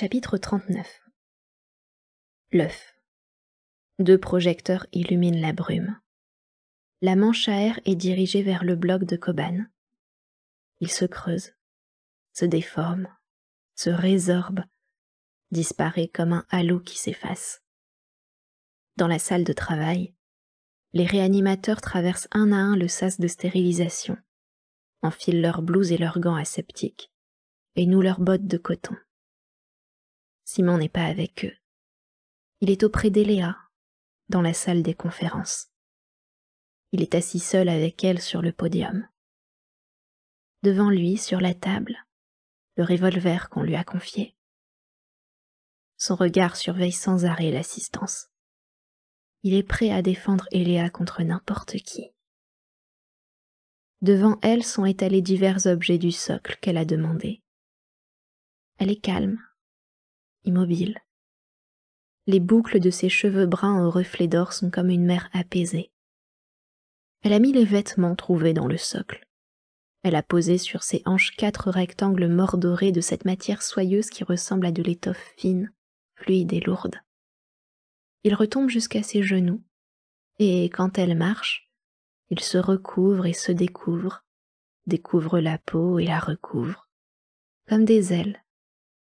Chapitre 39 L'œuf. Deux projecteurs illuminent la brume. La manche à air est dirigée vers le bloc de Coban. Il se creuse, se déforme, se résorbe, disparaît comme un halo qui s'efface. Dans la salle de travail, les réanimateurs traversent un à un le sas de stérilisation, enfilent leurs blouses et leurs gants aseptiques, et nouent leurs bottes de coton. Simon n'est pas avec eux. Il est auprès d'Eléa, dans la salle des conférences. Il est assis seul avec elle sur le podium. Devant lui, sur la table, le revolver qu'on lui a confié. Son regard surveille sans arrêt l'assistance. Il est prêt à défendre Eléa contre n'importe qui. Devant elle sont étalés divers objets du socle qu'elle a demandé. Elle est calme, immobile. Les boucles de ses cheveux bruns aux reflets d'or sont comme une mer apaisée. Elle a mis les vêtements trouvés dans le socle. Elle a posé sur ses hanches quatre rectangles mordorés de cette matière soyeuse qui ressemble à de l'étoffe fine, fluide et lourde. Il retombe jusqu'à ses genoux, et quand elle marche, il se recouvre et se découvre, découvre la peau et la recouvre, comme des ailes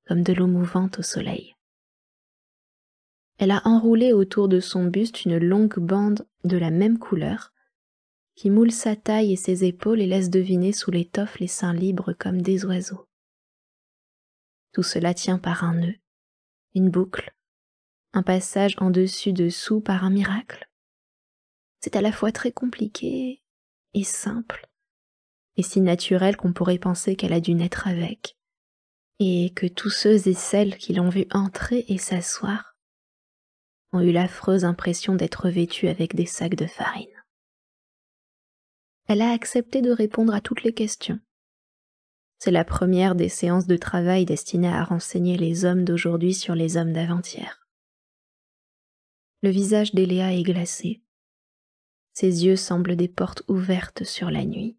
comme de l'eau mouvante au soleil. Elle a enroulé autour de son buste une longue bande de la même couleur, qui moule sa taille et ses épaules et laisse deviner sous l'étoffe les seins libres comme des oiseaux. Tout cela tient par un nœud, une boucle, un passage en dessus-dessous par un miracle. C'est à la fois très compliqué et simple, et si naturel qu'on pourrait penser qu'elle a dû naître avec et que tous ceux et celles qui l'ont vu entrer et s'asseoir ont eu l'affreuse impression d'être vêtus avec des sacs de farine. Elle a accepté de répondre à toutes les questions. C'est la première des séances de travail destinées à renseigner les hommes d'aujourd'hui sur les hommes d'avant-hier. Le visage d'Eléa est glacé. Ses yeux semblent des portes ouvertes sur la nuit.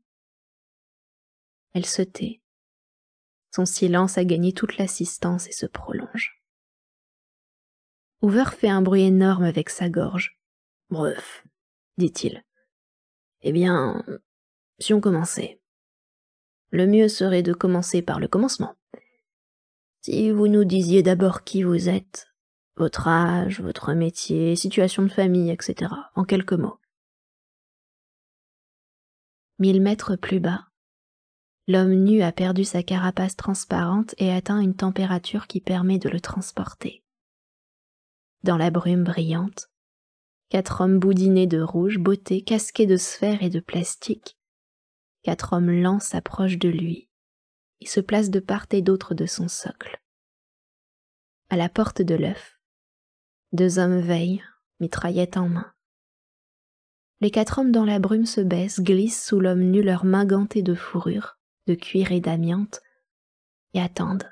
Elle se tait son silence a gagné toute l'assistance et se prolonge. Hoover fait un bruit énorme avec sa gorge. Bref, dit-il. Eh bien, si on commençait. Le mieux serait de commencer par le commencement. Si vous nous disiez d'abord qui vous êtes, votre âge, votre métier, situation de famille, etc., en quelques mots. Mille mètres plus bas, L'homme nu a perdu sa carapace transparente et atteint une température qui permet de le transporter. Dans la brume brillante, quatre hommes boudinés de rouge, bottés, casqués de sphères et de plastique, quatre hommes lents s'approchent de lui et se placent de part et d'autre de son socle. À la porte de l'œuf, deux hommes veillent, mitraillettes en main. Les quatre hommes dans la brume se baissent, glissent sous l'homme nu leurs mains gantées de fourrure, de cuir et d'amiante et attendent.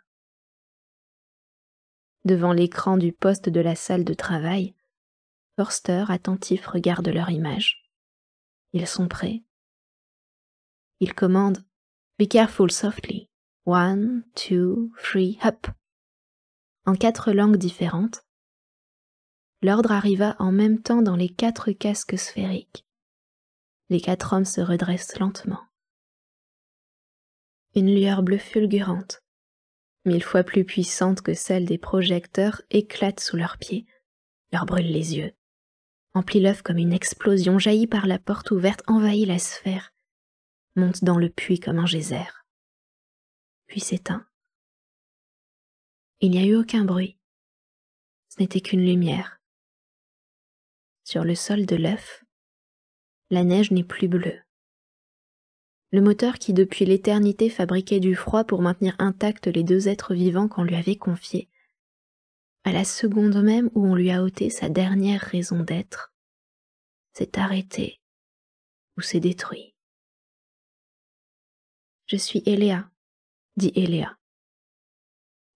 Devant l'écran du poste de la salle de travail, Forster attentif regarde leur image. Ils sont prêts. Il commande Be careful softly. One, two, three, hop !» En quatre langues différentes, l'ordre arriva en même temps dans les quatre casques sphériques. Les quatre hommes se redressent lentement une lueur bleue fulgurante, mille fois plus puissante que celle des projecteurs, éclate sous leurs pieds, leur brûle les yeux, emplit l'œuf comme une explosion, jaillit par la porte ouverte, envahit la sphère, monte dans le puits comme un geyser, puis s'éteint. Il n'y a eu aucun bruit, ce n'était qu'une lumière. Sur le sol de l'œuf, la neige n'est plus bleue, le moteur qui depuis l'éternité fabriquait du froid pour maintenir intact les deux êtres vivants qu'on lui avait confiés, à la seconde même où on lui a ôté sa dernière raison d'être, s'est arrêté ou s'est détruit. Je suis Eléa, dit Eléa.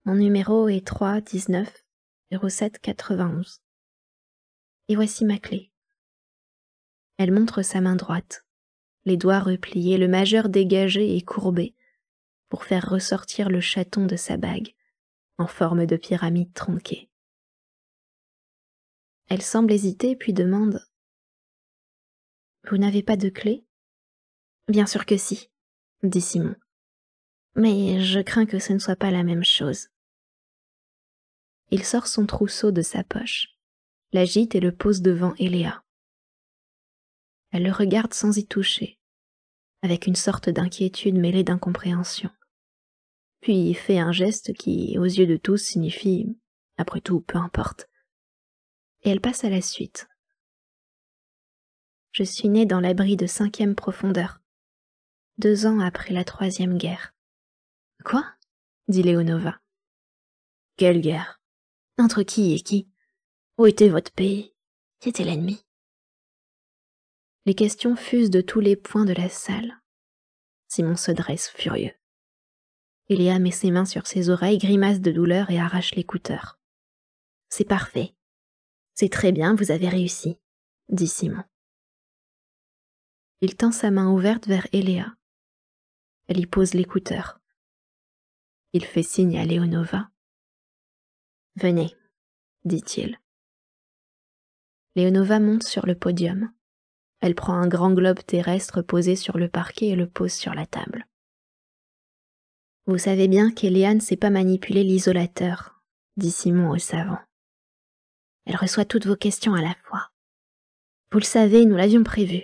Mon numéro est 319-07-91. Et voici ma clé. Elle montre sa main droite les doigts repliés, le majeur dégagé et courbé, pour faire ressortir le chaton de sa bague, en forme de pyramide tronquée. Elle semble hésiter, puis demande Vous n'avez pas de clé Bien sûr que si, dit Simon. Mais je crains que ce ne soit pas la même chose. Il sort son trousseau de sa poche, l'agite et le pose devant Eléa. Elle le regarde sans y toucher, avec une sorte d'inquiétude mêlée d'incompréhension. Puis fait un geste qui, aux yeux de tous, signifie après tout, peu importe. Et elle passe à la suite. Je suis née dans l'abri de cinquième profondeur, deux ans après la troisième guerre. Quoi dit Léonova. Quelle guerre Entre qui et qui Où était votre pays Qui était l'ennemi les questions fusent de tous les points de la salle. Simon se dresse furieux. Eléa met ses mains sur ses oreilles, grimace de douleur et arrache l'écouteur. C'est parfait. C'est très bien, vous avez réussi, dit Simon. Il tend sa main ouverte vers Eléa. Elle y pose l'écouteur. Il fait signe à Léonova. Venez, dit-il. Léonova monte sur le podium. Elle prend un grand globe terrestre posé sur le parquet et le pose sur la table. Vous savez bien qu'Eliane ne sait pas manipuler l'isolateur, dit Simon au savant. Elle reçoit toutes vos questions à la fois. Vous le savez, nous l'avions prévu.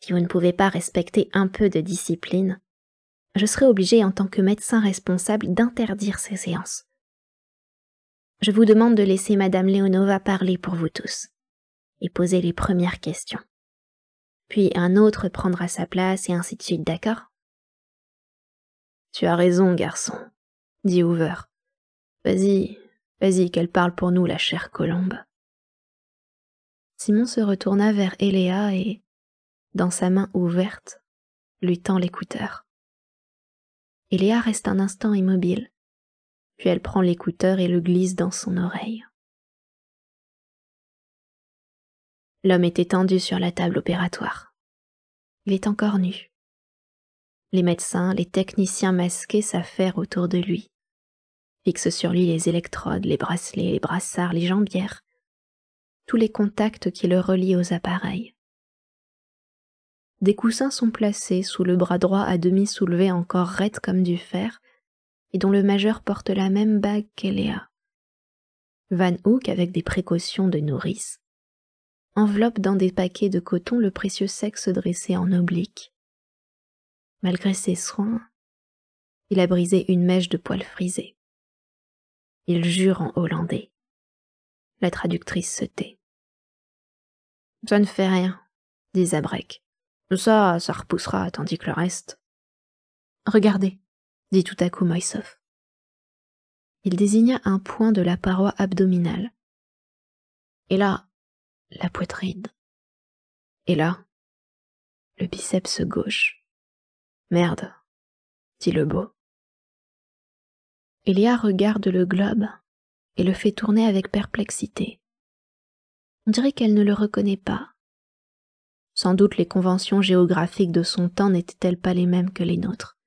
Si vous ne pouvez pas respecter un peu de discipline, je serai obligé en tant que médecin responsable d'interdire ces séances. Je vous demande de laisser Madame Léonova parler pour vous tous et poser les premières questions puis un autre prendra sa place et ainsi de suite, d'accord Tu as raison, garçon, dit Hoover. Vas-y, vas-y, qu'elle parle pour nous, la chère Colombe. Simon se retourna vers Eléa et, dans sa main ouverte, lui tend l'écouteur. Eléa reste un instant immobile, puis elle prend l'écouteur et le glisse dans son oreille. L'homme est étendu sur la table opératoire. Il est encore nu. Les médecins, les techniciens masqués s'affairent autour de lui, fixent sur lui les électrodes, les bracelets, les brassards, les jambières, tous les contacts qui le relient aux appareils. Des coussins sont placés sous le bras droit à demi soulevé encore raide comme du fer, et dont le majeur porte la même bague qu'Eléa. Van Hook, avec des précautions de nourrice, enveloppe dans des paquets de coton le précieux sexe dressé en oblique. Malgré ses soins, il a brisé une mèche de poils frisés. Il jure en hollandais. La traductrice se tait. Ça ne fait rien, dit Zabrek. Ça, ça repoussera, tandis que le reste. Regardez, dit tout à coup Moïsov. Il désigna un point de la paroi abdominale. Et là, la poitrine. Et là, le biceps gauche. Merde, dit le beau. Elia regarde le globe et le fait tourner avec perplexité. On dirait qu'elle ne le reconnaît pas. Sans doute les conventions géographiques de son temps n'étaient-elles pas les mêmes que les nôtres.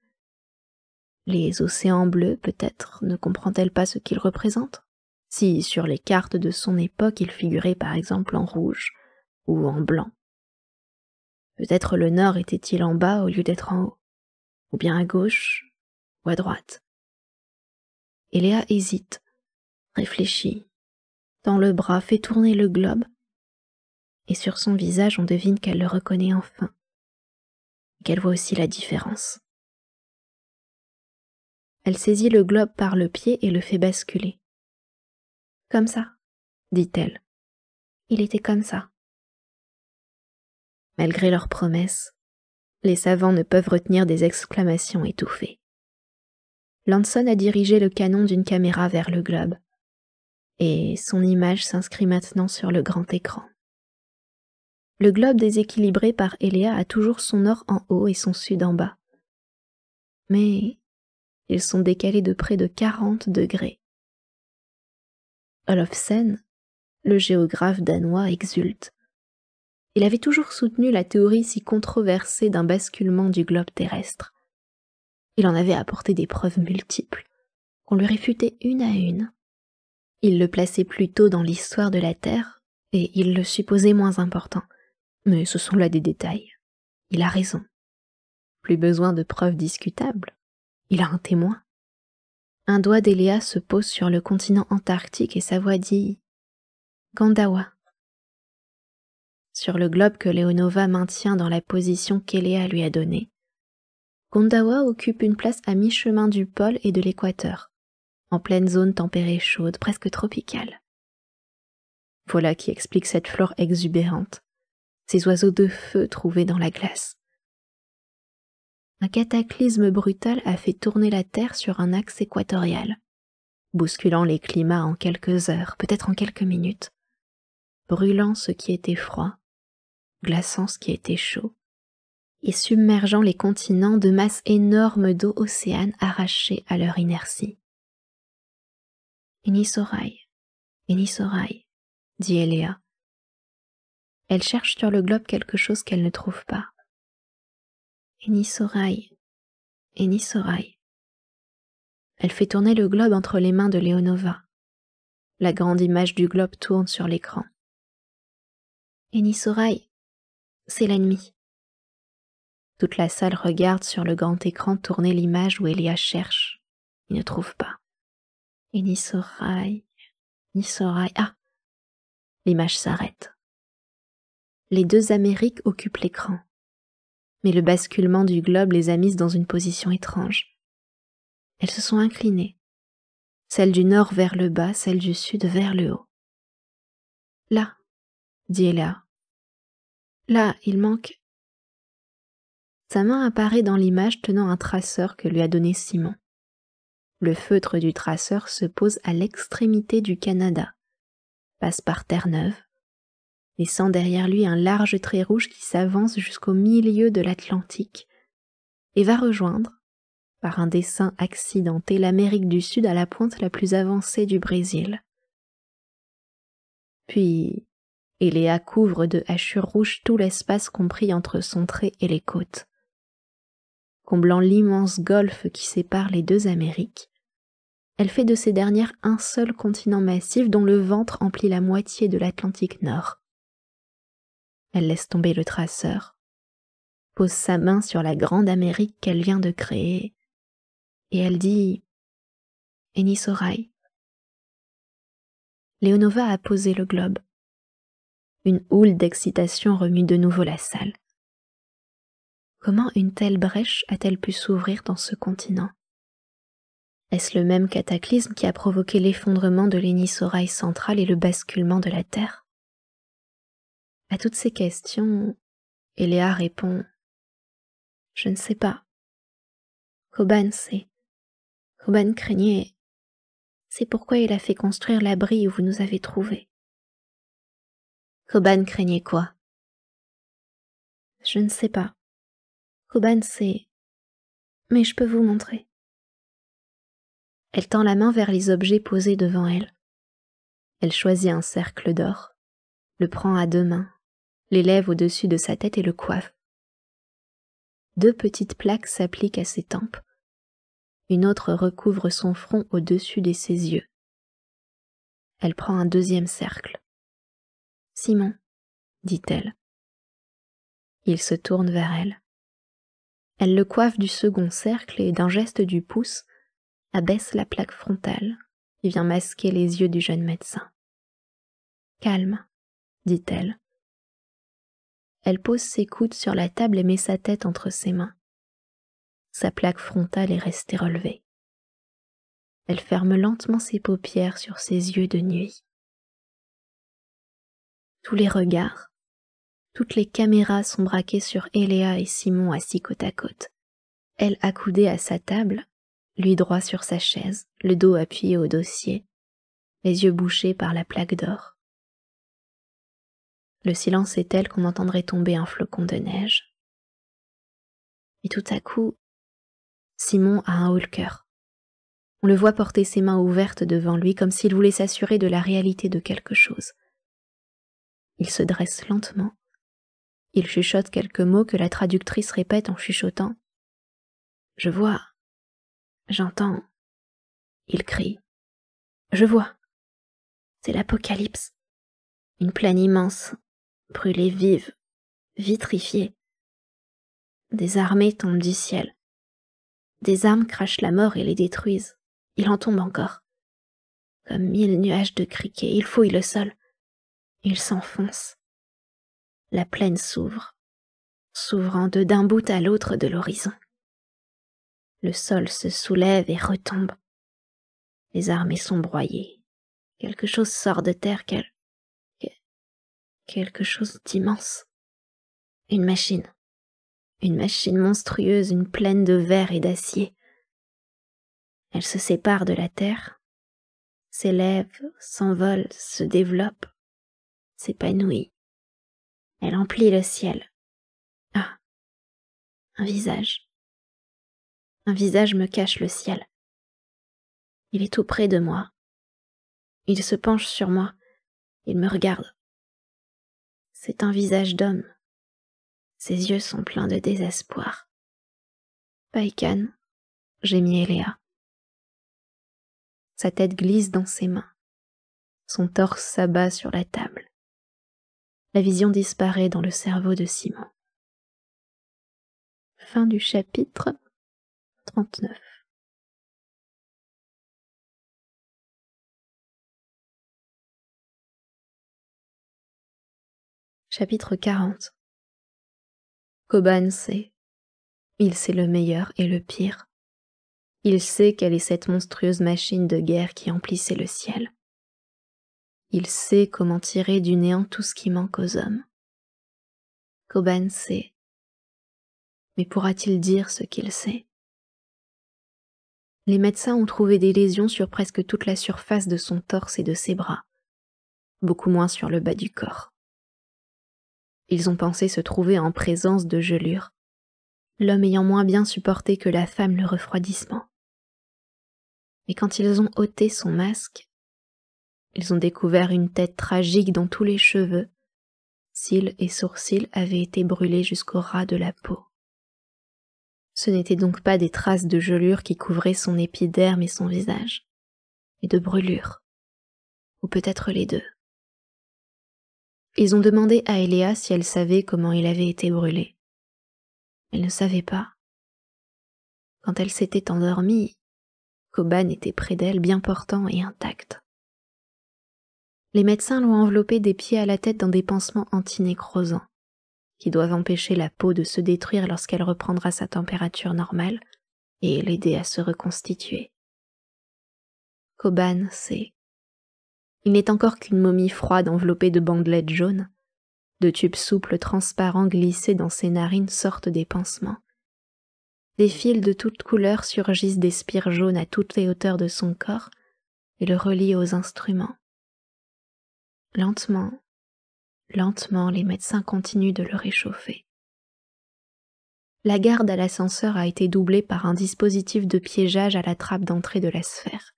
Les océans bleus, peut-être, ne comprend-elle pas ce qu'ils représentent si sur les cartes de son époque il figurait par exemple en rouge ou en blanc. Peut-être le nord était-il en bas au lieu d'être en haut, ou bien à gauche ou à droite. Eléa hésite, réfléchit, tend le bras, fait tourner le globe, et sur son visage on devine qu'elle le reconnaît enfin, qu'elle voit aussi la différence. Elle saisit le globe par le pied et le fait basculer. Comme ça, dit-elle. Il était comme ça. Malgré leurs promesses, les savants ne peuvent retenir des exclamations étouffées. Lanson a dirigé le canon d'une caméra vers le globe, et son image s'inscrit maintenant sur le grand écran. Le globe déséquilibré par Eléa a toujours son nord en haut et son sud en bas. Mais ils sont décalés de près de quarante degrés. Olofsen, le géographe danois, exulte. Il avait toujours soutenu la théorie si controversée d'un basculement du globe terrestre. Il en avait apporté des preuves multiples. On lui réfutait une à une. Il le plaçait plutôt dans l'histoire de la Terre, et il le supposait moins important. Mais ce sont là des détails. Il a raison. Plus besoin de preuves discutables. Il a un témoin. Un doigt d'Eléa se pose sur le continent antarctique et sa voix dit Gandawa. Sur le globe que Leonova maintient dans la position qu'Eléa lui a donnée, Gondawa occupe une place à mi-chemin du pôle et de l'équateur, en pleine zone tempérée chaude, presque tropicale. Voilà qui explique cette flore exubérante, ces oiseaux de feu trouvés dans la glace, un cataclysme brutal a fait tourner la Terre sur un axe équatorial, bousculant les climats en quelques heures, peut-être en quelques minutes, brûlant ce qui était froid, glaçant ce qui était chaud, et submergeant les continents de masses énormes d'eau océane arrachées à leur inertie. Inisorai, Inisorai, dit Eléa. Elle cherche sur le globe quelque chose qu'elle ne trouve pas. « Enisoraï, Enisoraï. » Elle fait tourner le globe entre les mains de Léonova. La grande image du globe tourne sur l'écran. Sorai, c'est l'ennemi. Toute la salle regarde sur le grand écran tourner l'image où Elia cherche. Il ne trouve pas. ni Sorai. Ah L'image s'arrête. Les deux Amériques occupent l'écran mais le basculement du globe les a mises dans une position étrange. Elles se sont inclinées, celle du nord vers le bas, celle du sud vers le haut. Là, dit Ella. Là, il manque. Sa main apparaît dans l'image tenant un traceur que lui a donné Simon. Le feutre du traceur se pose à l'extrémité du Canada, passe par Terre-Neuve, laissant derrière lui un large trait rouge qui s'avance jusqu'au milieu de l'Atlantique, et va rejoindre, par un dessin accidenté, l'Amérique du Sud à la pointe la plus avancée du Brésil. Puis, Eléa couvre de hachures rouges tout l'espace compris entre son trait et les côtes, comblant l'immense golfe qui sépare les deux Amériques. Elle fait de ces dernières un seul continent massif dont le ventre emplit la moitié de l'Atlantique Nord. Elle laisse tomber le traceur, pose sa main sur la grande Amérique qu'elle vient de créer, et elle dit Enisorai. Léonova a posé le globe. Une houle d'excitation remue de nouveau la salle. Comment une telle brèche a-t-elle pu s'ouvrir dans ce continent Est-ce le même cataclysme qui a provoqué l'effondrement de l'Enisorai central et le basculement de la Terre à toutes ces questions, Eléa répond Je ne sais pas. Coban sait. Coban craignait. C'est pourquoi il a fait construire l'abri où vous nous avez trouvés. Coban craignait quoi Je ne sais pas. Coban sait. Mais je peux vous montrer. Elle tend la main vers les objets posés devant elle. Elle choisit un cercle d'or, le prend à deux mains l'élève au-dessus de sa tête et le coiffe. Deux petites plaques s'appliquent à ses tempes. Une autre recouvre son front au-dessus de ses yeux. Elle prend un deuxième cercle. Simon, dit-elle. Il se tourne vers elle. Elle le coiffe du second cercle et d'un geste du pouce, abaisse la plaque frontale qui vient masquer les yeux du jeune médecin. Calme, dit-elle. Elle pose ses coudes sur la table et met sa tête entre ses mains. Sa plaque frontale est restée relevée. Elle ferme lentement ses paupières sur ses yeux de nuit. Tous les regards, toutes les caméras sont braquées sur Eléa et Simon assis côte à côte. Elle accoudée à sa table, lui droit sur sa chaise, le dos appuyé au dossier, les yeux bouchés par la plaque d'or. Le silence est tel qu'on entendrait tomber un flocon de neige. Et tout à coup, Simon a un haut le cœur. On le voit porter ses mains ouvertes devant lui comme s'il voulait s'assurer de la réalité de quelque chose. Il se dresse lentement. Il chuchote quelques mots que la traductrice répète en chuchotant. Je vois. J'entends. Il crie. Je vois. C'est l'apocalypse. Une plaine immense, Brûlés vives, vitrifiées. Des armées tombent du ciel. Des armes crachent la mort et les détruisent. Il en tombe encore. Comme mille nuages de criquets, il fouille le sol. Il s'enfonce. La plaine s'ouvre, s'ouvrant de d'un bout à l'autre de l'horizon. Le sol se soulève et retombe. Les armées sont broyées. Quelque chose sort de terre qu'elle quelque chose d'immense. Une machine. Une machine monstrueuse, une plaine de verre et d'acier. Elle se sépare de la Terre, s'élève, s'envole, se développe, s'épanouit. Elle emplit le ciel. Ah. Un visage. Un visage me cache le ciel. Il est tout près de moi. Il se penche sur moi. Il me regarde. C'est un visage d'homme. Ses yeux sont pleins de désespoir. Paikan, gémit Eléa. Sa tête glisse dans ses mains. Son torse s'abat sur la table. La vision disparaît dans le cerveau de Simon. Fin du chapitre 39. Chapitre 40 Coban sait. Il sait le meilleur et le pire. Il sait quelle est cette monstrueuse machine de guerre qui emplissait le ciel. Il sait comment tirer du néant tout ce qui manque aux hommes. Coban sait. Mais pourra-t-il dire ce qu'il sait Les médecins ont trouvé des lésions sur presque toute la surface de son torse et de ses bras, beaucoup moins sur le bas du corps. Ils ont pensé se trouver en présence de gelures, l'homme ayant moins bien supporté que la femme le refroidissement. Mais quand ils ont ôté son masque, ils ont découvert une tête tragique dont tous les cheveux, cils et sourcils avaient été brûlés jusqu'au ras de la peau. Ce n'étaient donc pas des traces de gelures qui couvraient son épiderme et son visage, mais de brûlures, ou peut-être les deux. Ils ont demandé à Eléa si elle savait comment il avait été brûlé. Elle ne savait pas. Quand elle s'était endormie, Coban était près d'elle, bien portant et intact. Les médecins l'ont enveloppé des pieds à la tête dans des pansements antinécrosants, qui doivent empêcher la peau de se détruire lorsqu'elle reprendra sa température normale et l'aider à se reconstituer. Coban sait. Il n'est encore qu'une momie froide enveloppée de bandelettes jaunes. De tubes souples transparents glissés dans ses narines sortent des pansements. Des fils de toutes couleurs surgissent des spires jaunes à toutes les hauteurs de son corps et le relient aux instruments. Lentement, lentement, les médecins continuent de le réchauffer. La garde à l'ascenseur a été doublée par un dispositif de piégeage à la trappe d'entrée de la sphère.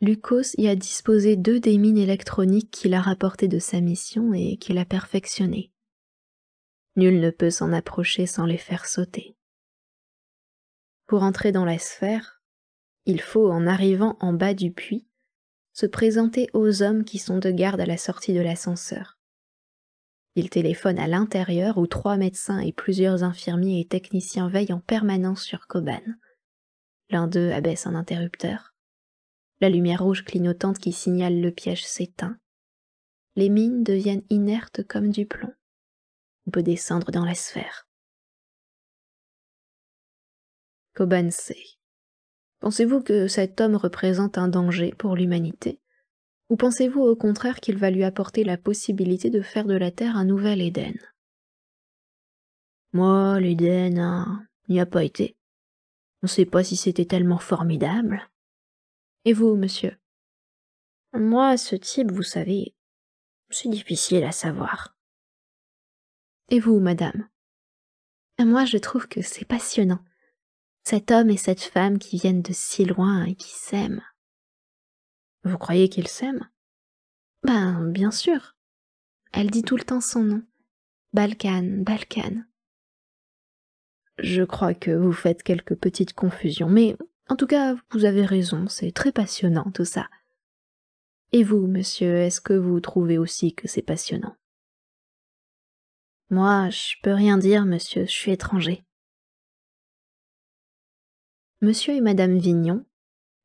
Lucas y a disposé deux des mines électroniques qu'il a rapportées de sa mission et qu'il a perfectionnées. Nul ne peut s'en approcher sans les faire sauter. Pour entrer dans la sphère, il faut, en arrivant en bas du puits, se présenter aux hommes qui sont de garde à la sortie de l'ascenseur. Il téléphone à l'intérieur où trois médecins et plusieurs infirmiers et techniciens veillent en permanence sur Coban. L'un d'eux abaisse un interrupteur. La lumière rouge clignotante qui signale le piège s'éteint. Les mines deviennent inertes comme du plomb. On peut descendre dans la sphère. Kobansei. Pensez-vous que cet homme représente un danger pour l'humanité Ou pensez-vous au contraire qu'il va lui apporter la possibilité de faire de la Terre un nouvel Éden Moi, l'Éden, hein, n'y a pas été. On ne sait pas si c'était tellement formidable. Et vous, monsieur Moi, ce type, vous savez, c'est difficile à savoir. Et vous, madame Moi, je trouve que c'est passionnant. Cet homme et cette femme qui viennent de si loin et qui s'aiment. Vous croyez qu'ils s'aiment Ben, bien sûr. Elle dit tout le temps son nom. Balkan, Balkan. Je crois que vous faites quelques petites confusions, mais en tout cas, vous avez raison, c'est très passionnant tout ça. Et vous, monsieur, est-ce que vous trouvez aussi que c'est passionnant Moi, je peux rien dire, monsieur, je suis étranger. Monsieur et madame Vignon,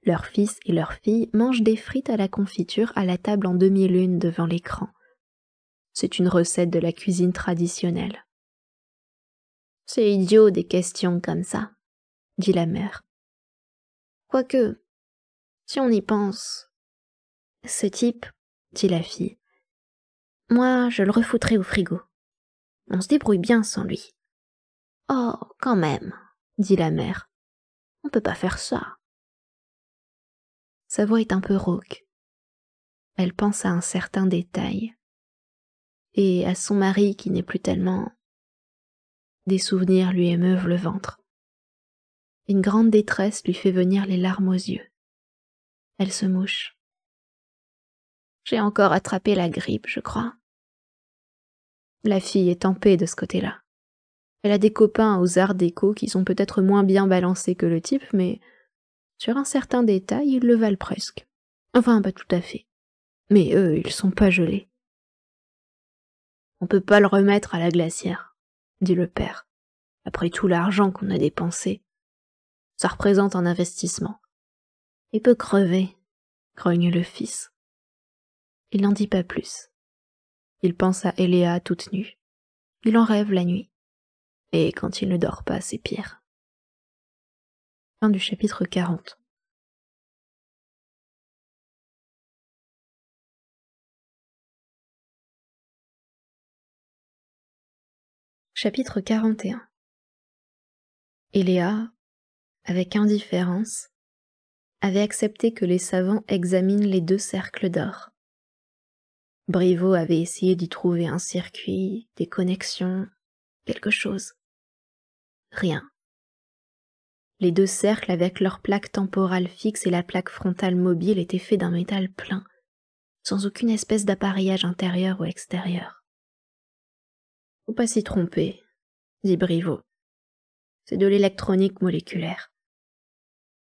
leur fils et leur fille, mangent des frites à la confiture à la table en demi-lune devant l'écran. C'est une recette de la cuisine traditionnelle. C'est idiot des questions comme ça, dit la mère. Quoique, si on y pense. Ce type, dit la fille, moi je le refoutrai au frigo. On se débrouille bien sans lui. Oh, quand même, dit la mère. On ne peut pas faire ça. Sa voix est un peu rauque. Elle pense à un certain détail et à son mari qui n'est plus tellement. Des souvenirs lui émeuvent le ventre. Une grande détresse lui fait venir les larmes aux yeux. Elle se mouche. J'ai encore attrapé la grippe, je crois. La fille est en paix de ce côté-là. Elle a des copains aux arts déco qui sont peut-être moins bien balancés que le type, mais sur un certain détail, ils le valent presque. Enfin, pas tout à fait. Mais eux, ils sont pas gelés. On peut pas le remettre à la glacière, dit le père, après tout l'argent qu'on a dépensé. Ça représente un investissement. Il peut crever, grogne le fils. Il n'en dit pas plus. Il pense à Eléa toute nue. Il en rêve la nuit. Et quand il ne dort pas, c'est pire. Fin du chapitre 40. Chapitre 41 Eléa avec indifférence, avait accepté que les savants examinent les deux cercles d'or. Briveau avait essayé d'y trouver un circuit, des connexions, quelque chose. Rien. Les deux cercles avec leur plaque temporale fixe et la plaque frontale mobile étaient faits d'un métal plein, sans aucune espèce d'appareillage intérieur ou extérieur. Faut pas s'y tromper, dit Briveau. C'est de l'électronique moléculaire.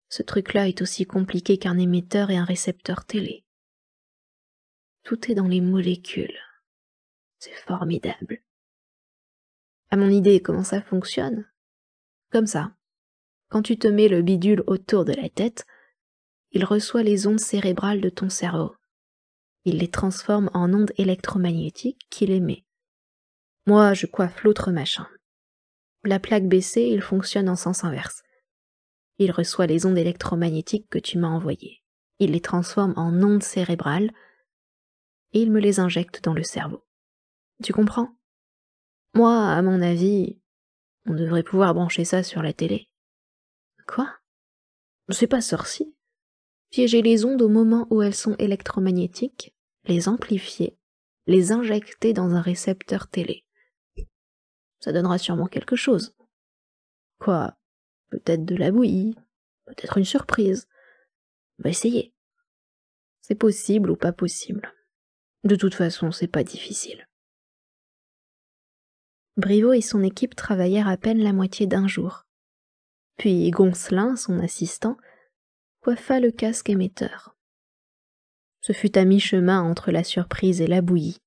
Ce truc-là est aussi compliqué qu'un émetteur et un récepteur télé. Tout est dans les molécules. C'est formidable. À mon idée, comment ça fonctionne Comme ça. Quand tu te mets le bidule autour de la tête, il reçoit les ondes cérébrales de ton cerveau. Il les transforme en ondes électromagnétiques qu'il émet. Moi, je coiffe l'autre machin. La plaque baissée, il fonctionne en sens inverse. Il reçoit les ondes électromagnétiques que tu m'as envoyées. Il les transforme en ondes cérébrales et il me les injecte dans le cerveau. Tu comprends Moi, à mon avis, on devrait pouvoir brancher ça sur la télé. Quoi C'est pas sorcier. Piéger les ondes au moment où elles sont électromagnétiques, les amplifier, les injecter dans un récepteur télé. Ça donnera sûrement quelque chose. Quoi peut-être de la bouillie, peut-être une surprise. On va essayer. C'est possible ou pas possible. De toute façon, c'est pas difficile. Brivo et son équipe travaillèrent à peine la moitié d'un jour. Puis Goncelin, son assistant, coiffa le casque émetteur. Ce fut à mi-chemin entre la surprise et la bouillie.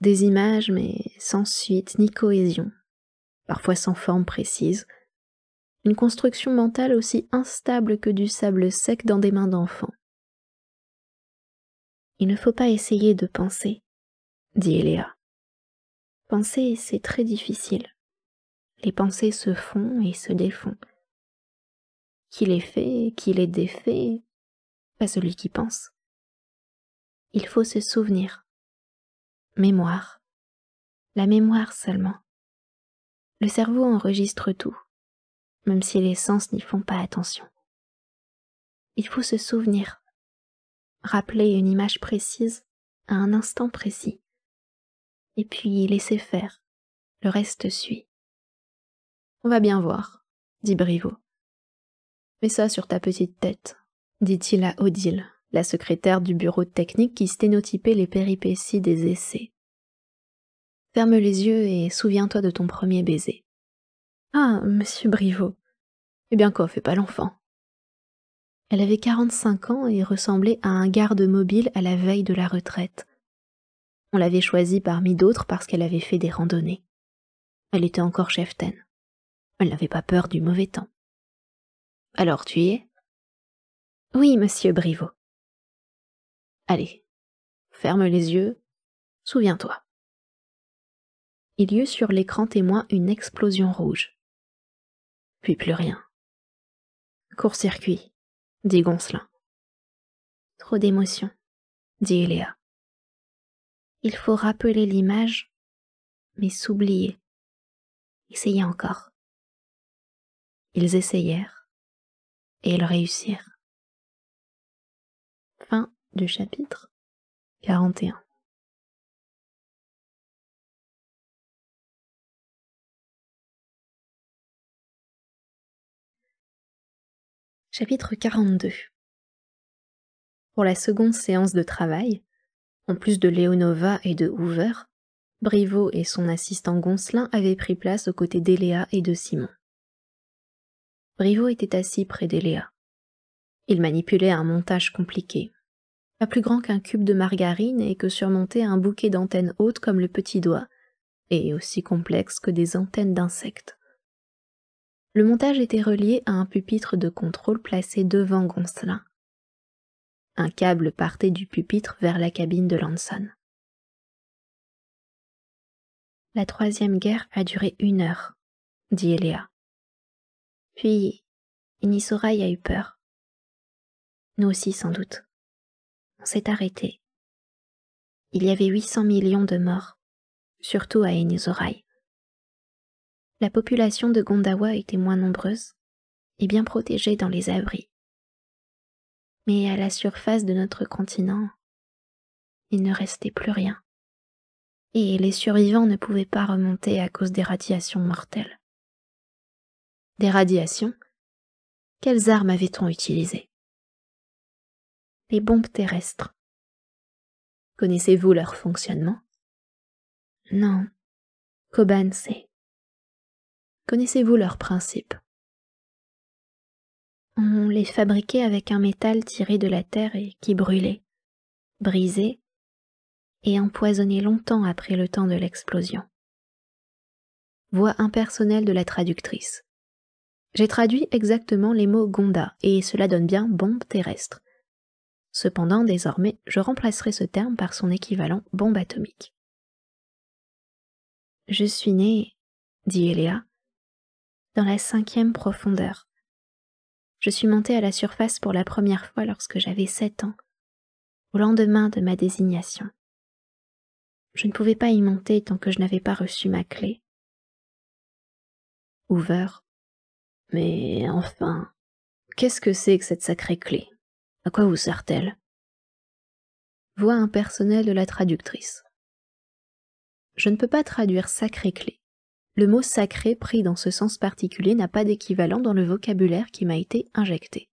Des images, mais sans suite ni cohésion, parfois sans forme précise, une construction mentale aussi instable que du sable sec dans des mains d'enfant. Il ne faut pas essayer de penser, dit Eléa. Penser, c'est très difficile. Les pensées se font et se défont. Qui les fait, qui les défait, pas celui qui pense. Il faut se souvenir. Mémoire. La mémoire seulement. Le cerveau enregistre tout même si les sens n'y font pas attention. Il faut se souvenir, rappeler une image précise à un instant précis, et puis laisser faire, le reste suit. On va bien voir, dit Brivo. Mets ça sur ta petite tête, dit-il à Odile, la secrétaire du bureau de technique qui sténotypait les péripéties des essais. Ferme les yeux et souviens-toi de ton premier baiser. Ah, monsieur Briveau. Eh bien quoi, fais pas l'enfant. Elle avait quarante-cinq ans et ressemblait à un garde mobile à la veille de la retraite. On l'avait choisie parmi d'autres parce qu'elle avait fait des randonnées. Elle était encore cheftaine. Elle n'avait pas peur du mauvais temps. Alors tu y es Oui, monsieur Briveau. Allez, ferme les yeux, souviens-toi. Il y eut sur l'écran témoin une explosion rouge plus rien. Court-circuit, dit Goncelin. Trop d'émotion, dit Eléa. « Il faut rappeler l'image, mais s'oublier. Essayez encore. Ils essayèrent, et ils réussirent. Fin du chapitre 41. Chapitre 42 Pour la seconde séance de travail, en plus de Léonova et de Hoover, Brivo et son assistant Goncelin avaient pris place aux côtés d'Eléa et de Simon. Brivo était assis près d'Eléa. Il manipulait un montage compliqué, pas plus grand qu'un cube de margarine et que surmontait un bouquet d'antennes hautes comme le petit doigt, et aussi complexe que des antennes d'insectes. Le montage était relié à un pupitre de contrôle placé devant Goncelin. Un câble partait du pupitre vers la cabine de Lanson. La troisième guerre a duré une heure, dit Eléa. Puis, Inisorai a eu peur. Nous aussi, sans doute. On s'est arrêté. Il y avait 800 millions de morts, surtout à Inisorai la population de Gondawa était moins nombreuse et bien protégée dans les abris. Mais à la surface de notre continent, il ne restait plus rien, et les survivants ne pouvaient pas remonter à cause des radiations mortelles. Des radiations Quelles armes avait-on utilisées Les bombes terrestres. Connaissez-vous leur fonctionnement Non. sait. Connaissez-vous leurs principes On les fabriquait avec un métal tiré de la terre et qui brûlait, brisé, et empoisonné longtemps après le temps de l'explosion. Voix impersonnelle de la traductrice. J'ai traduit exactement les mots Gonda et cela donne bien bombe terrestre. Cependant, désormais, je remplacerai ce terme par son équivalent bombe atomique. Je suis née, dit Eléa, dans la cinquième profondeur. Je suis montée à la surface pour la première fois lorsque j'avais sept ans, au lendemain de ma désignation. Je ne pouvais pas y monter tant que je n'avais pas reçu ma clé. Ouvert. Mais enfin, qu'est-ce que c'est que cette sacrée clé À quoi vous sert-elle Voix impersonnelle de la traductrice. Je ne peux pas traduire sacrée clé le mot sacré pris dans ce sens particulier n'a pas d'équivalent dans le vocabulaire qui m'a été injecté.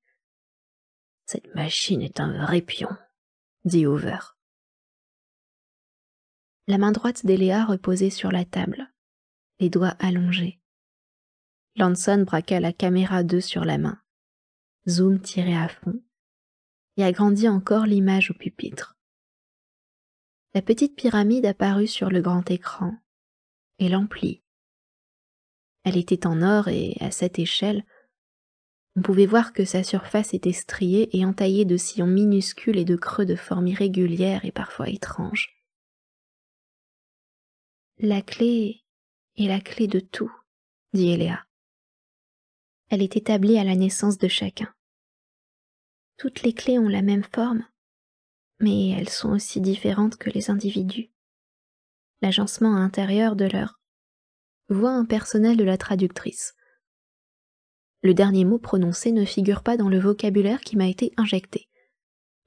Cette machine est un vrai pion, dit Hoover. La main droite d'Eléa reposait sur la table, les doigts allongés. Lanson braqua la caméra 2 sur la main. Zoom tiré à fond et agrandit encore l'image au pupitre. La petite pyramide apparut sur le grand écran et l'emplit. Elle était en or et, à cette échelle, on pouvait voir que sa surface était striée et entaillée de sillons minuscules et de creux de forme irrégulière et parfois étrange. La clé est la clé de tout, dit Eléa. Elle est établie à la naissance de chacun. Toutes les clés ont la même forme, mais elles sont aussi différentes que les individus. L'agencement intérieur de leur voix personnel de la traductrice. Le dernier mot prononcé ne figure pas dans le vocabulaire qui m'a été injecté.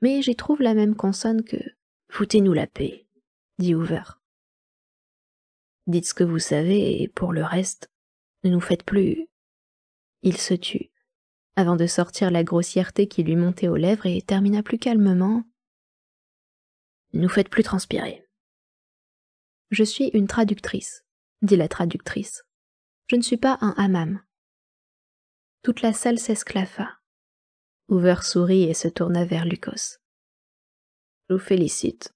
Mais j'y trouve la même consonne que Foutez-nous la paix, dit Hoover. Dites ce que vous savez et pour le reste, ne nous faites plus. Il se tut, avant de sortir la grossièreté qui lui montait aux lèvres et termina plus calmement. Ne nous faites plus transpirer. Je suis une traductrice dit la traductrice. Je ne suis pas un hammam. Toute la salle s'esclaffa. Hoover sourit et se tourna vers Lucos. Je vous félicite.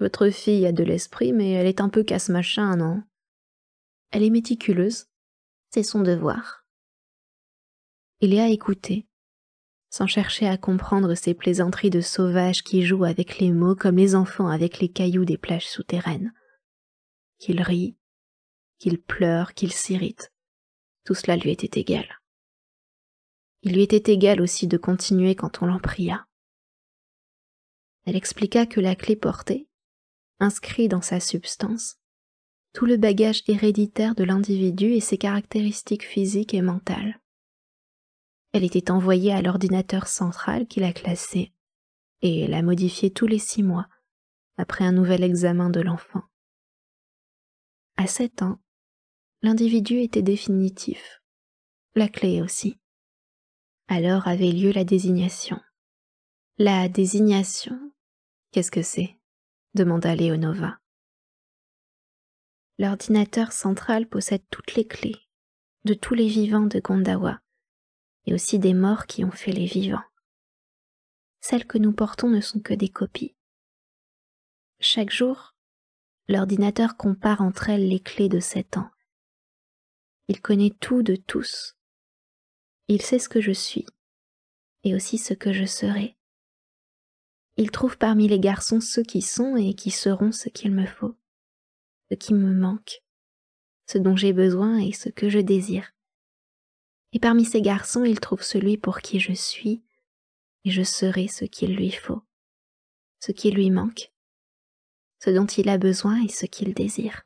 Votre fille a de l'esprit, mais elle est un peu casse-machin, non Elle est méticuleuse. C'est son devoir. Il y a écouté, sans chercher à comprendre ces plaisanteries de sauvages qui jouent avec les mots comme les enfants avec les cailloux des plages souterraines. Qu'il rit, qu'il pleure, qu'il s'irrite. Tout cela lui était égal. Il lui était égal aussi de continuer quand on l'en pria. Elle expliqua que la clé portait, inscrit dans sa substance, tout le bagage héréditaire de l'individu et ses caractéristiques physiques et mentales. Elle était envoyée à l'ordinateur central qui la classait, et la modifiait tous les six mois, après un nouvel examen de l'enfant. À sept ans, l'individu était définitif, la clé aussi. Alors avait lieu la désignation. La désignation, qu'est-ce que c'est demanda Léonova. L'ordinateur central possède toutes les clés de tous les vivants de Gondawa et aussi des morts qui ont fait les vivants. Celles que nous portons ne sont que des copies. Chaque jour, l'ordinateur compare entre elles les clés de sept ans il connaît tout de tous. Il sait ce que je suis et aussi ce que je serai. Il trouve parmi les garçons ceux qui sont et qui seront ce qu'il me faut, ce qui me manque, ce dont j'ai besoin et ce que je désire. Et parmi ces garçons, il trouve celui pour qui je suis et je serai ce qu'il lui faut, ce qui lui manque, ce dont il a besoin et ce qu'il désire.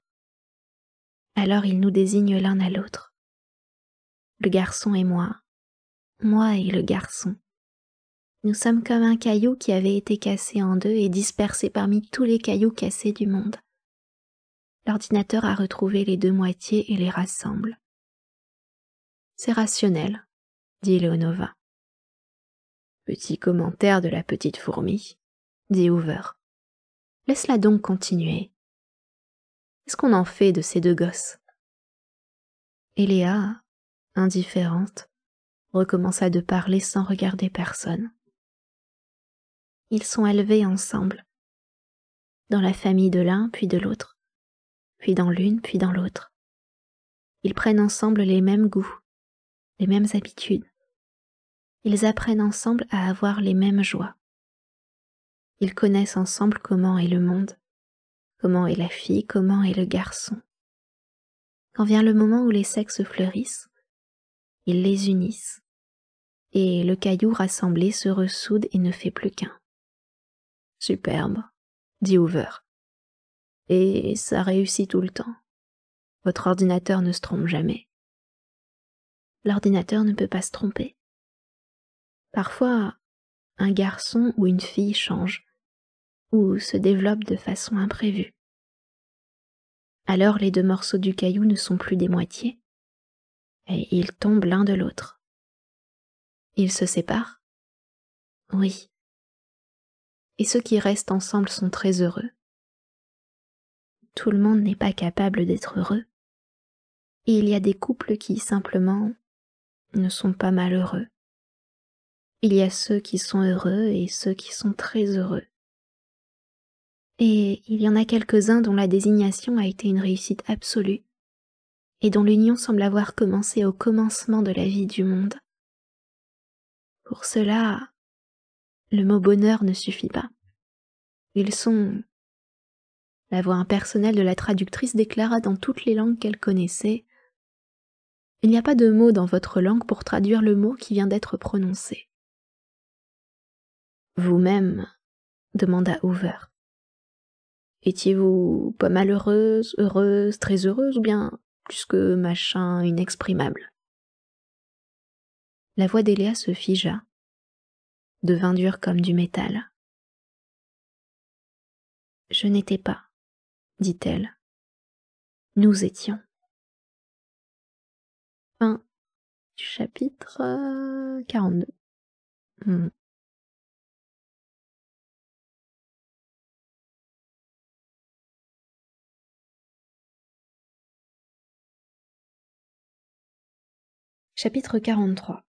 Alors ils nous désigne l'un à l'autre. Le garçon et moi. Moi et le garçon. Nous sommes comme un caillou qui avait été cassé en deux et dispersé parmi tous les cailloux cassés du monde. L'ordinateur a retrouvé les deux moitiés et les rassemble. C'est rationnel, dit Léonova. Petit commentaire de la petite fourmi, dit Hoover. Laisse-la donc continuer. Qu'est-ce qu'on en fait de ces deux gosses Et indifférente, recommença de parler sans regarder personne. Ils sont élevés ensemble, dans la famille de l'un puis de l'autre, puis dans l'une puis dans l'autre. Ils prennent ensemble les mêmes goûts, les mêmes habitudes. Ils apprennent ensemble à avoir les mêmes joies. Ils connaissent ensemble comment est le monde comment est la fille, comment est le garçon. Quand vient le moment où les sexes fleurissent, ils les unissent, et le caillou rassemblé se ressoude et ne fait plus qu'un. Superbe, dit Hoover. Et ça réussit tout le temps. Votre ordinateur ne se trompe jamais. L'ordinateur ne peut pas se tromper. Parfois, un garçon ou une fille change, ou se développent de façon imprévue. Alors les deux morceaux du caillou ne sont plus des moitiés, et ils tombent l'un de l'autre. Ils se séparent Oui. Et ceux qui restent ensemble sont très heureux. Tout le monde n'est pas capable d'être heureux. Et il y a des couples qui simplement ne sont pas malheureux. Il y a ceux qui sont heureux et ceux qui sont très heureux et il y en a quelques-uns dont la désignation a été une réussite absolue, et dont l'union semble avoir commencé au commencement de la vie du monde. Pour cela, le mot bonheur ne suffit pas. Ils sont... La voix impersonnelle de la traductrice déclara dans toutes les langues qu'elle connaissait Il n'y a pas de mot dans votre langue pour traduire le mot qui vient d'être prononcé. Vous-même, demanda Hoover. Étiez-vous pas malheureuse, heureuse, très heureuse, ou bien plus que machin inexprimable La voix d'Eléa se figea, devint dure comme du métal. Je n'étais pas, dit-elle. Nous étions. Fin du chapitre 42. Euh, Chapitre 43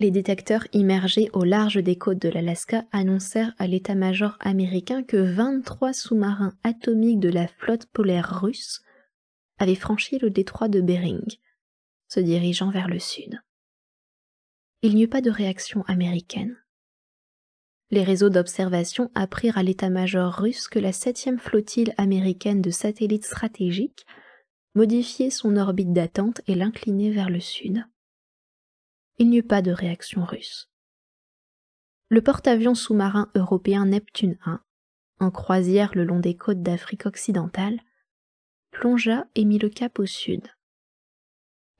Les détecteurs immergés au large des côtes de l'Alaska annoncèrent à l'état-major américain que 23 sous-marins atomiques de la flotte polaire russe avaient franchi le détroit de Bering, se dirigeant vers le sud. Il n'y eut pas de réaction américaine. Les réseaux d'observation apprirent à l'état-major russe que la septième flottille américaine de satellites stratégiques modifier son orbite d'attente et l'incliner vers le sud. Il n'y eut pas de réaction russe. Le porte-avions sous-marin européen Neptune 1, en croisière le long des côtes d'Afrique occidentale, plongea et mit le cap au sud.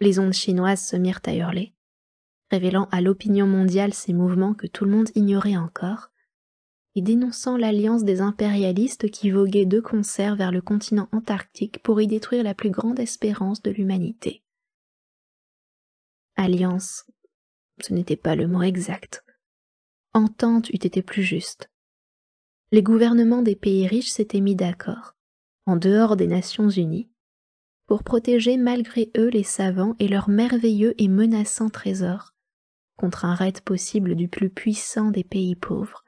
Les ondes chinoises se mirent à hurler, révélant à l'opinion mondiale ces mouvements que tout le monde ignorait encore, et dénonçant l'alliance des impérialistes qui voguaient de concert vers le continent antarctique pour y détruire la plus grande espérance de l'humanité. Alliance, ce n'était pas le mot exact. Entente eût été plus juste. Les gouvernements des pays riches s'étaient mis d'accord, en dehors des Nations Unies, pour protéger malgré eux les savants et leurs merveilleux et menaçants trésors, contre un raid possible du plus puissant des pays pauvres,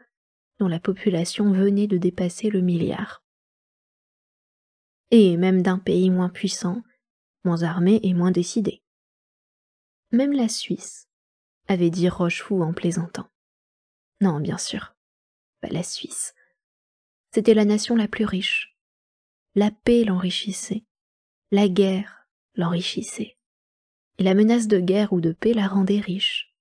dont la population venait de dépasser le milliard. Et même d'un pays moins puissant, moins armé et moins décidé. Même la Suisse, avait dit Rochefou en plaisantant. Non, bien sûr, pas la Suisse. C'était la nation la plus riche. La paix l'enrichissait, la guerre l'enrichissait, et la menace de guerre ou de paix la rendait riche.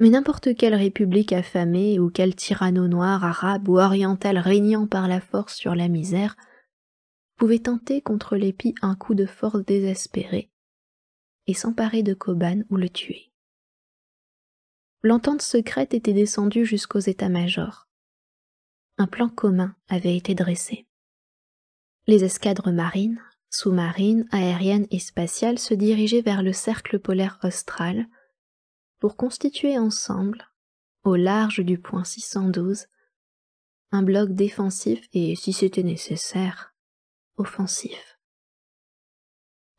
Mais n'importe quelle république affamée ou quel tyranno noir, arabe ou oriental régnant par la force sur la misère pouvait tenter contre l'épi un coup de force désespéré et s'emparer de Koban ou le tuer. L'entente secrète était descendue jusqu'aux états-majors. Un plan commun avait été dressé. Les escadres marines, sous-marines, aériennes et spatiales se dirigeaient vers le cercle polaire austral, pour constituer ensemble, au large du point 612, un bloc défensif et, si c'était nécessaire, offensif.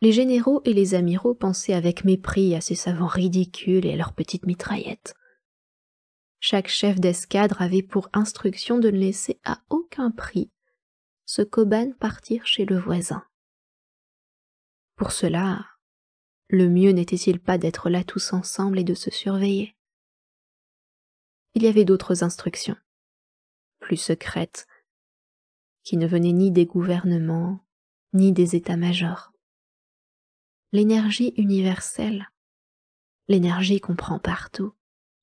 Les généraux et les amiraux pensaient avec mépris à ces savants ridicules et à leurs petites mitraillettes. Chaque chef d'escadre avait pour instruction de ne laisser à aucun prix ce Coban partir chez le voisin. Pour cela, le mieux n'était-il pas d'être là tous ensemble et de se surveiller Il y avait d'autres instructions, plus secrètes, qui ne venaient ni des gouvernements, ni des états-majors. L'énergie universelle, l'énergie qu'on prend partout,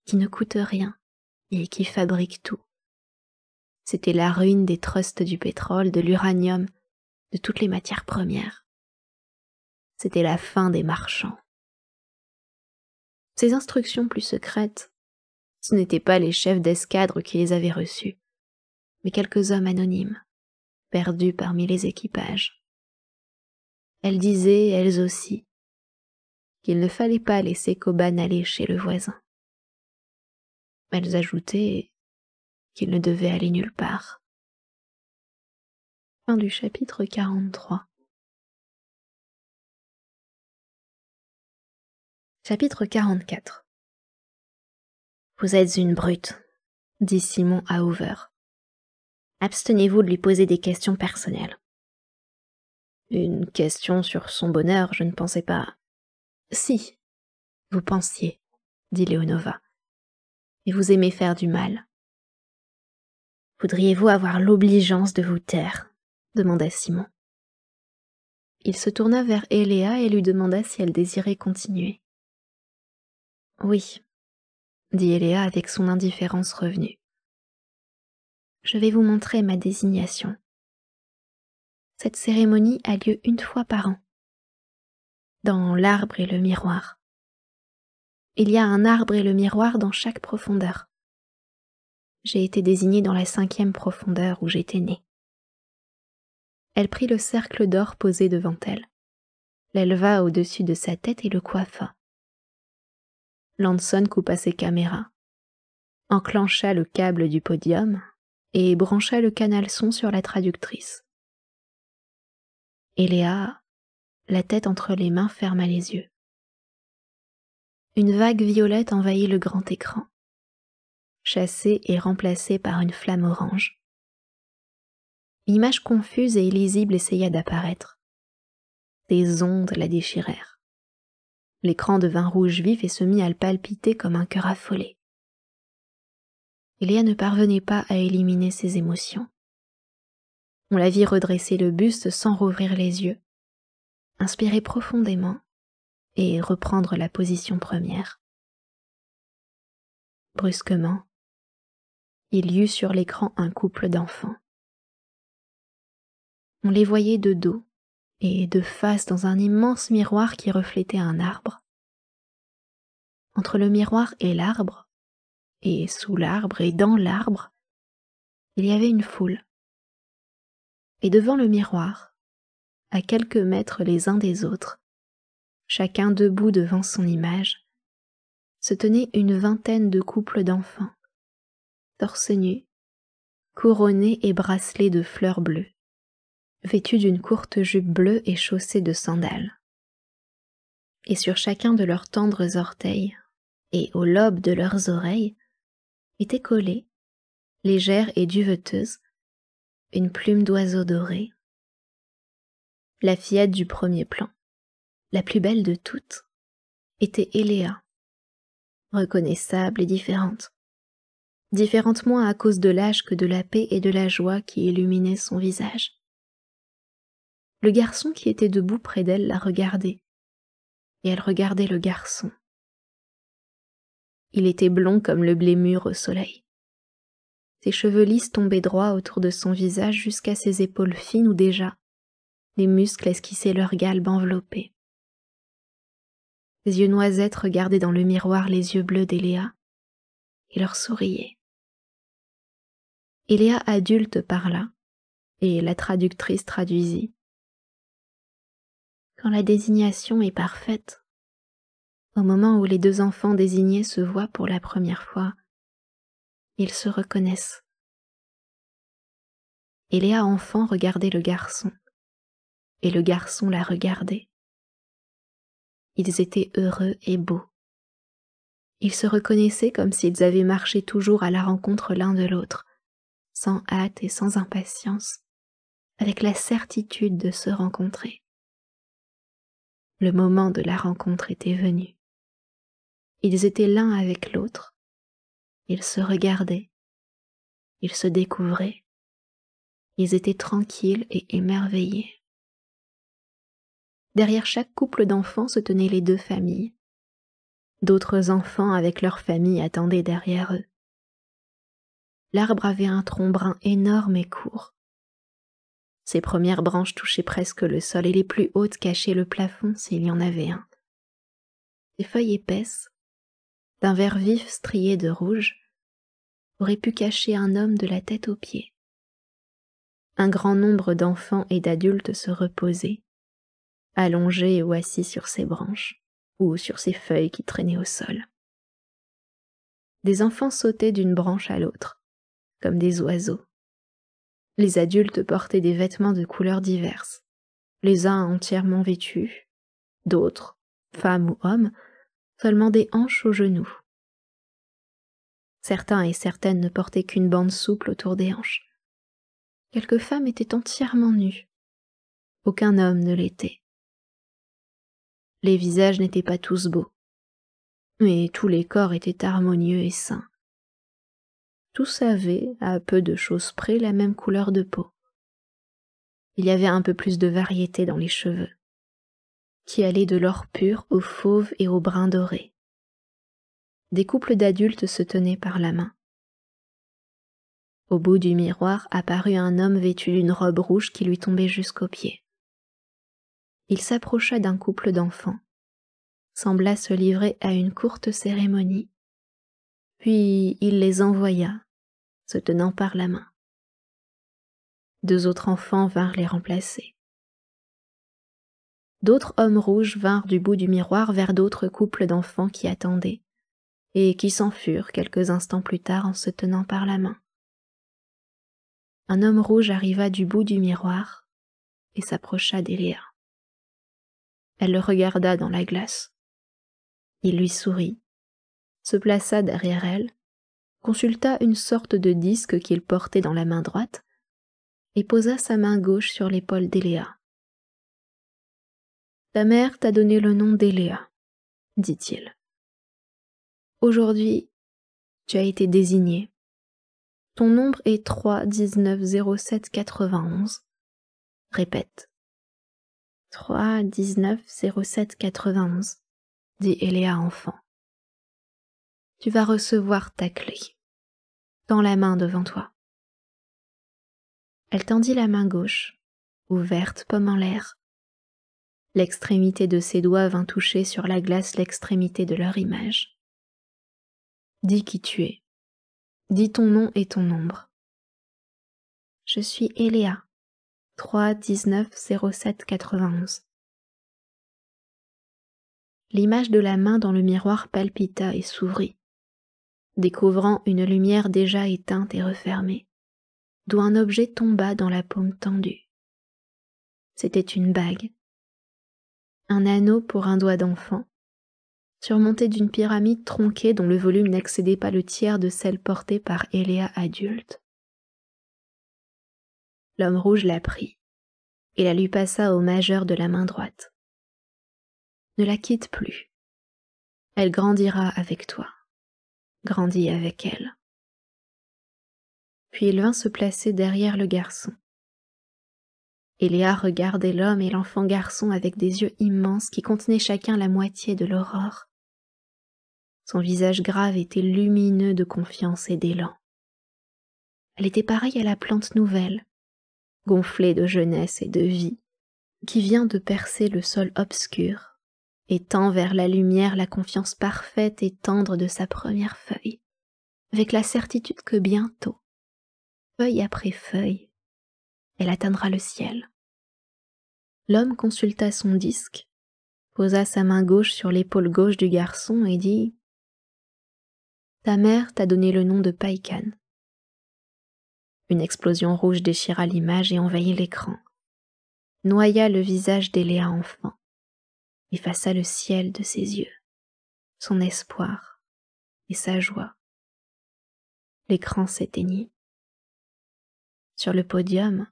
qui ne coûte rien et qui fabrique tout. C'était la ruine des trusts du pétrole, de l'uranium, de toutes les matières premières. C'était la fin des marchands. Ces instructions plus secrètes, ce n'étaient pas les chefs d'escadre qui les avaient reçues, mais quelques hommes anonymes, perdus parmi les équipages. Elles disaient, elles aussi, qu'il ne fallait pas laisser Coban aller chez le voisin. Elles ajoutaient qu'il ne devait aller nulle part. Fin du chapitre 43. Chapitre 44 Vous êtes une brute, dit Simon à Hoover. Abstenez-vous de lui poser des questions personnelles. Une question sur son bonheur, je ne pensais pas. Si, vous pensiez, dit Léonova. Et vous aimez faire du mal. Voudriez-vous avoir l'obligeance de vous taire demanda Simon. Il se tourna vers Eléa et lui demanda si elle désirait continuer. Oui, dit Eléa avec son indifférence revenue. Je vais vous montrer ma désignation. Cette cérémonie a lieu une fois par an, dans l'arbre et le miroir. Il y a un arbre et le miroir dans chaque profondeur. J'ai été désignée dans la cinquième profondeur où j'étais née. Elle prit le cercle d'or posé devant elle, l'éleva au-dessus de sa tête et le coiffa. Lanson coupa ses caméras, enclencha le câble du podium et brancha le canal son sur la traductrice. Et Léa, la tête entre les mains, ferma les yeux. Une vague violette envahit le grand écran, chassée et remplacée par une flamme orange. L'image confuse et illisible essaya d'apparaître. Des ondes la déchirèrent. L'écran devint rouge vif et se mit à le palpiter comme un cœur affolé. Elia ne parvenait pas à éliminer ses émotions. On la vit redresser le buste sans rouvrir les yeux, inspirer profondément et reprendre la position première. Brusquement, il y eut sur l'écran un couple d'enfants. On les voyait de dos, et de face dans un immense miroir qui reflétait un arbre. Entre le miroir et l'arbre, et sous l'arbre et dans l'arbre, il y avait une foule. Et devant le miroir, à quelques mètres les uns des autres, chacun debout devant son image, se tenaient une vingtaine de couples d'enfants, torse nus, couronnés et bracelés de fleurs bleues. Vêtue d'une courte jupe bleue et chaussée de sandales. Et sur chacun de leurs tendres orteils et au lobe de leurs oreilles était collée, légère et duveteuse, une plume d'oiseau doré. La fillette du premier plan, la plus belle de toutes, était Eléa, reconnaissable et différente. Différente moins à cause de l'âge que de la paix et de la joie qui illuminaient son visage. Le garçon qui était debout près d'elle la regardait, et elle regardait le garçon. Il était blond comme le blé mûr au soleil. Ses cheveux lisses tombaient droits autour de son visage jusqu'à ses épaules fines où déjà les muscles esquissaient leur galbe enveloppée. Ses yeux noisettes regardaient dans le miroir les yeux bleus d'Eléa et leur souriaient. Eléa adulte parla, et la traductrice traduisit quand la désignation est parfaite. Au moment où les deux enfants désignés se voient pour la première fois, ils se reconnaissent. Et Léa enfant regardait le garçon, et le garçon la regardait. Ils étaient heureux et beaux. Ils se reconnaissaient comme s'ils avaient marché toujours à la rencontre l'un de l'autre, sans hâte et sans impatience, avec la certitude de se rencontrer le moment de la rencontre était venu. Ils étaient l'un avec l'autre, ils se regardaient, ils se découvraient, ils étaient tranquilles et émerveillés. Derrière chaque couple d'enfants se tenaient les deux familles. D'autres enfants avec leurs familles attendaient derrière eux. L'arbre avait un tronc brun énorme et court. Ses premières branches touchaient presque le sol et les plus hautes cachaient le plafond s'il y en avait un. Ses feuilles épaisses, d'un vert vif strié de rouge, auraient pu cacher un homme de la tête aux pieds. Un grand nombre d'enfants et d'adultes se reposaient, allongés ou assis sur ses branches ou sur ses feuilles qui traînaient au sol. Des enfants sautaient d'une branche à l'autre, comme des oiseaux les adultes portaient des vêtements de couleurs diverses, les uns entièrement vêtus, d'autres, femmes ou hommes, seulement des hanches aux genoux. Certains et certaines ne portaient qu'une bande souple autour des hanches. Quelques femmes étaient entièrement nues. Aucun homme ne l'était. Les visages n'étaient pas tous beaux, mais tous les corps étaient harmonieux et sains tous avaient, à peu de choses près, la même couleur de peau. Il y avait un peu plus de variété dans les cheveux, qui allaient de l'or pur au fauve et au brun doré. Des couples d'adultes se tenaient par la main. Au bout du miroir apparut un homme vêtu d'une robe rouge qui lui tombait jusqu'aux pieds. Il s'approcha d'un couple d'enfants, sembla se livrer à une courte cérémonie, puis il les envoya, se tenant par la main. Deux autres enfants vinrent les remplacer. D'autres hommes rouges vinrent du bout du miroir vers d'autres couples d'enfants qui attendaient, et qui s'en furent quelques instants plus tard en se tenant par la main. Un homme rouge arriva du bout du miroir et s'approcha d'Eléa. Elle le regarda dans la glace. Il lui sourit se plaça derrière elle, consulta une sorte de disque qu'il portait dans la main droite, et posa sa main gauche sur l'épaule d'Eléa. Ta mère t'a donné le nom d'Eléa, dit-il. Aujourd'hui, tu as été désigné. Ton nombre est 3190791. Répète. 3190791, dit Eléa enfant tu vas recevoir ta clé. dans la main devant toi. Elle tendit la main gauche, ouverte pomme en l'air. L'extrémité de ses doigts vint toucher sur la glace l'extrémité de leur image. Dis qui tu es. Dis ton nom et ton nombre. Je suis Eléa, 3 L'image de la main dans le miroir palpita et s'ouvrit découvrant une lumière déjà éteinte et refermée, d'où un objet tomba dans la paume tendue. C'était une bague, un anneau pour un doigt d'enfant, surmonté d'une pyramide tronquée dont le volume n'accédait pas le tiers de celle portée par Eléa adulte. L'homme rouge la prit et la lui passa au majeur de la main droite. Ne la quitte plus. Elle grandira avec toi grandit avec elle. Puis il vint se placer derrière le garçon. Eléa regardait l'homme et l'enfant garçon avec des yeux immenses qui contenaient chacun la moitié de l'aurore. Son visage grave était lumineux de confiance et d'élan. Elle était pareille à la plante nouvelle, gonflée de jeunesse et de vie, qui vient de percer le sol obscur tend vers la lumière la confiance parfaite et tendre de sa première feuille, avec la certitude que bientôt, feuille après feuille, elle atteindra le ciel. L'homme consulta son disque, posa sa main gauche sur l'épaule gauche du garçon et dit Ta mère t'a donné le nom de Paikan. Une explosion rouge déchira l'image et envahit l'écran, noya le visage d'Eléa enfant effaça le ciel de ses yeux, son espoir et sa joie. L'écran s'éteignit. Sur le podium,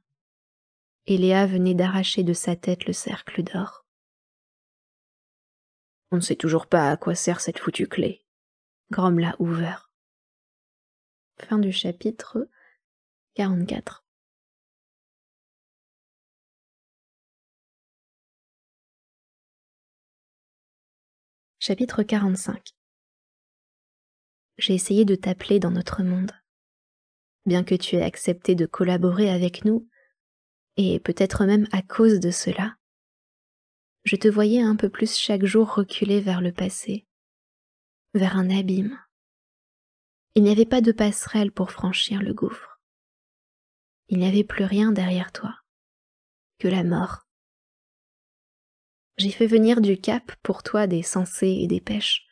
Eléa venait d'arracher de sa tête le cercle d'or. On ne sait toujours pas à quoi sert cette foutue clé, grommela Hoover. Fin du chapitre 44. Chapitre 45 J'ai essayé de t'appeler dans notre monde. Bien que tu aies accepté de collaborer avec nous, et peut-être même à cause de cela, je te voyais un peu plus chaque jour reculer vers le passé, vers un abîme. Il n'y avait pas de passerelle pour franchir le gouffre. Il n'y avait plus rien derrière toi, que la mort j'ai fait venir du Cap pour toi des sensés et des pêches.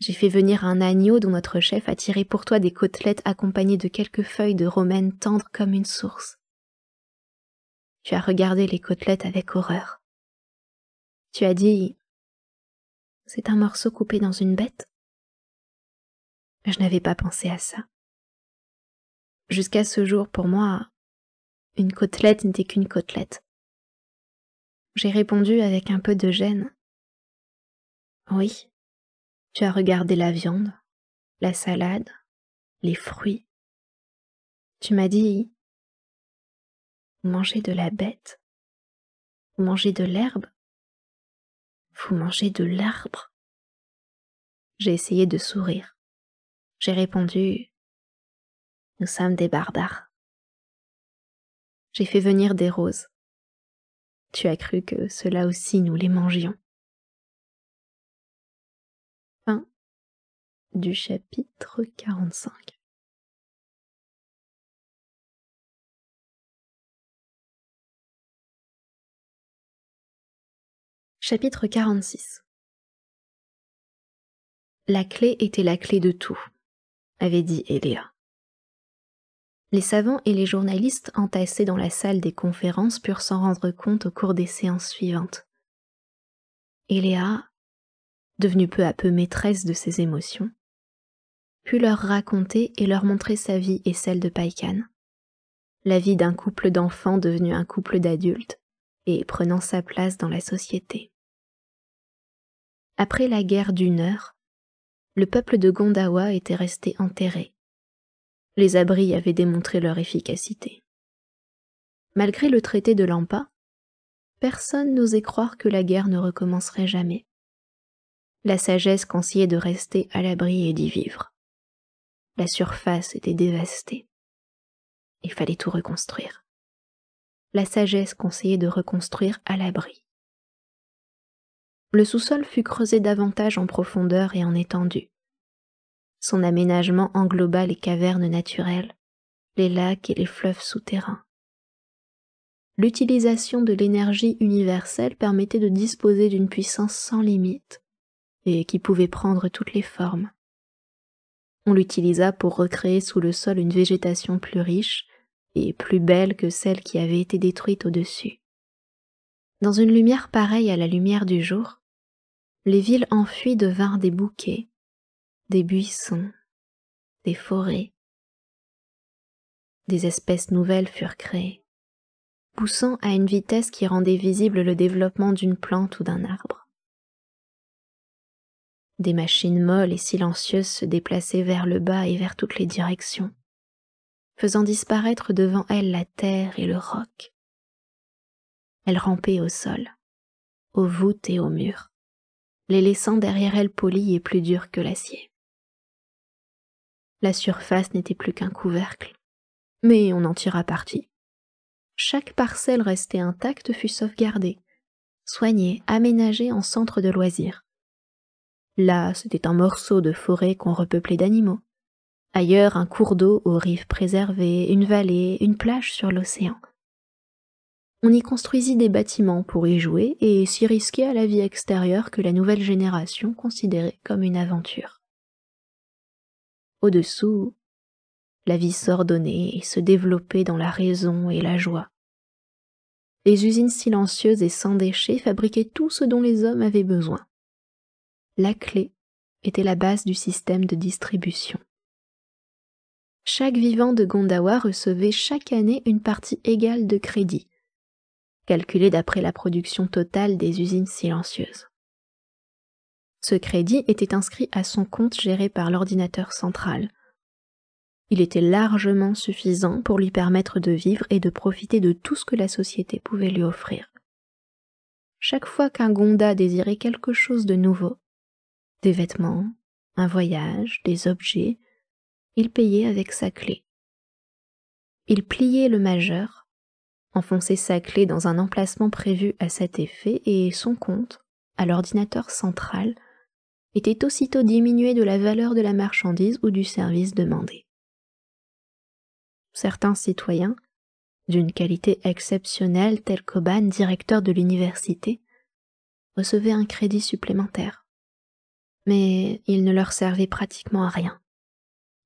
J'ai fait venir un agneau dont notre chef a tiré pour toi des côtelettes accompagnées de quelques feuilles de romaine tendres comme une source. Tu as regardé les côtelettes avec horreur. Tu as dit C'est un morceau coupé dans une bête Je n'avais pas pensé à ça. Jusqu'à ce jour, pour moi, une côtelette n'était qu'une côtelette. J'ai répondu avec un peu de gêne. Oui, tu as regardé la viande, la salade, les fruits. Tu m'as dit Vous mangez de la bête, vous mangez de l'herbe, vous mangez de l'arbre. J'ai essayé de sourire. J'ai répondu Nous sommes des barbares. J'ai fait venir des roses. Tu as cru que cela aussi nous les mangions. Fin du chapitre 45. Chapitre 46 La clé était la clé de tout, avait dit Eléa. Les savants et les journalistes entassés dans la salle des conférences purent s'en rendre compte au cours des séances suivantes. Et Léa, devenue peu à peu maîtresse de ses émotions, put leur raconter et leur montrer sa vie et celle de Paikan, la vie d'un couple d'enfants devenu un couple d'adultes et prenant sa place dans la société. Après la guerre d'une heure, le peuple de Gondawa était resté enterré, les abris avaient démontré leur efficacité. Malgré le traité de Lampa, personne n'osait croire que la guerre ne recommencerait jamais. La sagesse conseillait de rester à l'abri et d'y vivre. La surface était dévastée. Il fallait tout reconstruire. La sagesse conseillait de reconstruire à l'abri. Le sous-sol fut creusé davantage en profondeur et en étendue. Son aménagement engloba les cavernes naturelles, les lacs et les fleuves souterrains. L'utilisation de l'énergie universelle permettait de disposer d'une puissance sans limite et qui pouvait prendre toutes les formes. On l'utilisa pour recréer sous le sol une végétation plus riche et plus belle que celle qui avait été détruite au-dessus. Dans une lumière pareille à la lumière du jour, les villes enfuies devinrent des bouquets, des buissons, des forêts. Des espèces nouvelles furent créées, poussant à une vitesse qui rendait visible le développement d'une plante ou d'un arbre. Des machines molles et silencieuses se déplaçaient vers le bas et vers toutes les directions, faisant disparaître devant elles la terre et le roc. Elles rampaient au sol, aux voûtes et aux murs, les laissant derrière elles polies et plus dures que l'acier. La surface n'était plus qu'un couvercle. Mais on en tira parti. Chaque parcelle restée intacte fut sauvegardée, soignée, aménagée en centre de loisirs. Là, c'était un morceau de forêt qu'on repeuplait d'animaux. Ailleurs, un cours d'eau aux rives préservées, une vallée, une plage sur l'océan. On y construisit des bâtiments pour y jouer et s'y risquer à la vie extérieure que la nouvelle génération considérait comme une aventure. Au-dessous, la vie s'ordonnait et se développait dans la raison et la joie. Les usines silencieuses et sans déchets fabriquaient tout ce dont les hommes avaient besoin. La clé était la base du système de distribution. Chaque vivant de Gondawa recevait chaque année une partie égale de crédit, calculée d'après la production totale des usines silencieuses. Ce crédit était inscrit à son compte géré par l'ordinateur central. Il était largement suffisant pour lui permettre de vivre et de profiter de tout ce que la société pouvait lui offrir. Chaque fois qu'un Gonda désirait quelque chose de nouveau, des vêtements, un voyage, des objets, il payait avec sa clé. Il pliait le majeur, enfonçait sa clé dans un emplacement prévu à cet effet et son compte, à l'ordinateur central, était aussitôt diminué de la valeur de la marchandise ou du service demandé. Certains citoyens, d'une qualité exceptionnelle tel qu'Oban, directeur de l'université, recevaient un crédit supplémentaire. Mais il ne leur servait pratiquement à rien.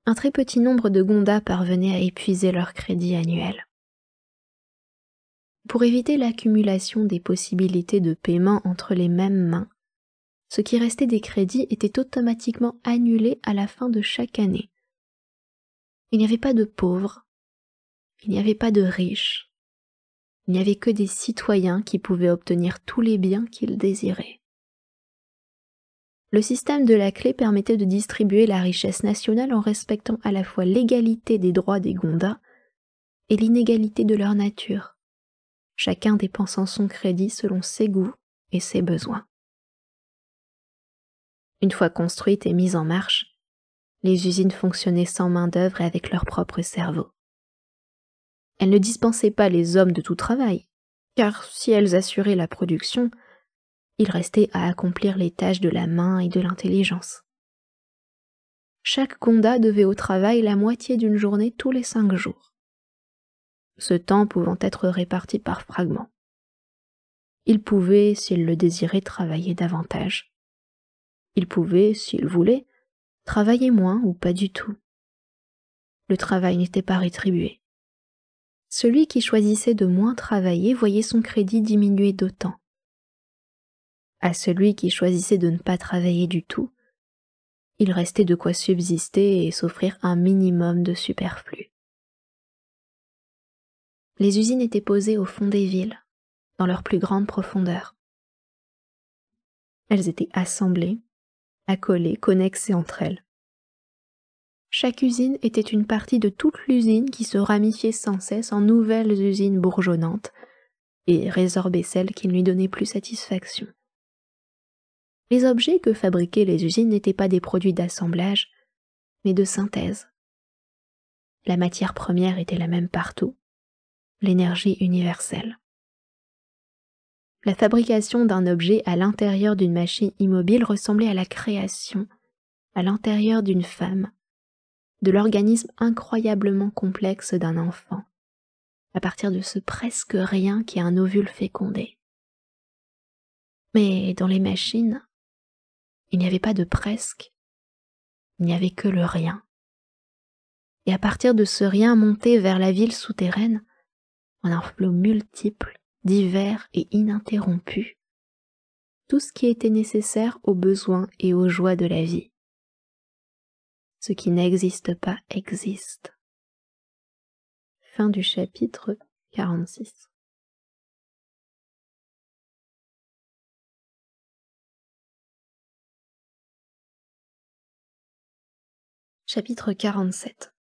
Un très petit nombre de Gondas parvenaient à épuiser leur crédit annuel. Pour éviter l'accumulation des possibilités de paiement entre les mêmes mains, ce qui restait des crédits était automatiquement annulé à la fin de chaque année. Il n'y avait pas de pauvres, il n'y avait pas de riches, il n'y avait que des citoyens qui pouvaient obtenir tous les biens qu'ils désiraient. Le système de la clé permettait de distribuer la richesse nationale en respectant à la fois l'égalité des droits des Gondas et l'inégalité de leur nature, chacun dépensant son crédit selon ses goûts et ses besoins. Une fois construites et mises en marche, les usines fonctionnaient sans main-d'œuvre et avec leur propre cerveau. Elles ne dispensaient pas les hommes de tout travail, car si elles assuraient la production, il restait à accomplir les tâches de la main et de l'intelligence. Chaque condat devait au travail la moitié d'une journée tous les cinq jours, ce temps pouvant être réparti par fragments. Il pouvait, s'ils le désirait, travailler davantage. Il pouvait, s'il voulait, travailler moins ou pas du tout. Le travail n'était pas rétribué. Celui qui choisissait de moins travailler voyait son crédit diminuer d'autant. À celui qui choisissait de ne pas travailler du tout, il restait de quoi subsister et s'offrir un minimum de superflu. Les usines étaient posées au fond des villes, dans leur plus grande profondeur. Elles étaient assemblées, accolées, connexes entre elles. Chaque usine était une partie de toute l'usine qui se ramifiait sans cesse en nouvelles usines bourgeonnantes et résorbait celles qui ne lui donnaient plus satisfaction. Les objets que fabriquaient les usines n'étaient pas des produits d'assemblage, mais de synthèse. La matière première était la même partout, l'énergie universelle. La fabrication d'un objet à l'intérieur d'une machine immobile ressemblait à la création, à l'intérieur d'une femme, de l'organisme incroyablement complexe d'un enfant, à partir de ce presque rien qui est un ovule fécondé. Mais dans les machines, il n'y avait pas de presque, il n'y avait que le rien. Et à partir de ce rien monté vers la ville souterraine, en un flot multiple, divers et ininterrompus, tout ce qui était nécessaire aux besoins et aux joies de la vie. Ce qui n'existe pas existe. Fin du chapitre 46. Chapitre 47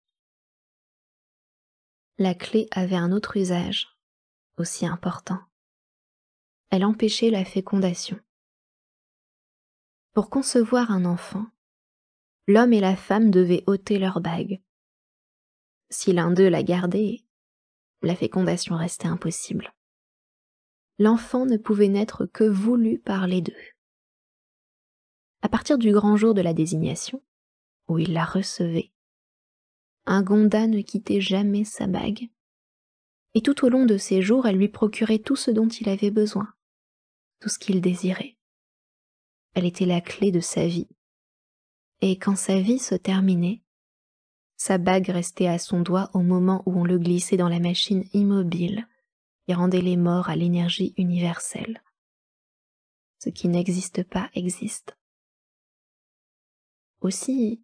La clé avait un autre usage aussi important. Elle empêchait la fécondation. Pour concevoir un enfant, l'homme et la femme devaient ôter leur bague. Si l'un d'eux la gardait, la fécondation restait impossible. L'enfant ne pouvait naître que voulu par les deux. À partir du grand jour de la désignation, où il la recevait, un Gonda ne quittait jamais sa bague et tout au long de ses jours elle lui procurait tout ce dont il avait besoin, tout ce qu'il désirait. Elle était la clé de sa vie. Et quand sa vie se terminait, sa bague restait à son doigt au moment où on le glissait dans la machine immobile et rendait les morts à l'énergie universelle. Ce qui n'existe pas existe. Aussi,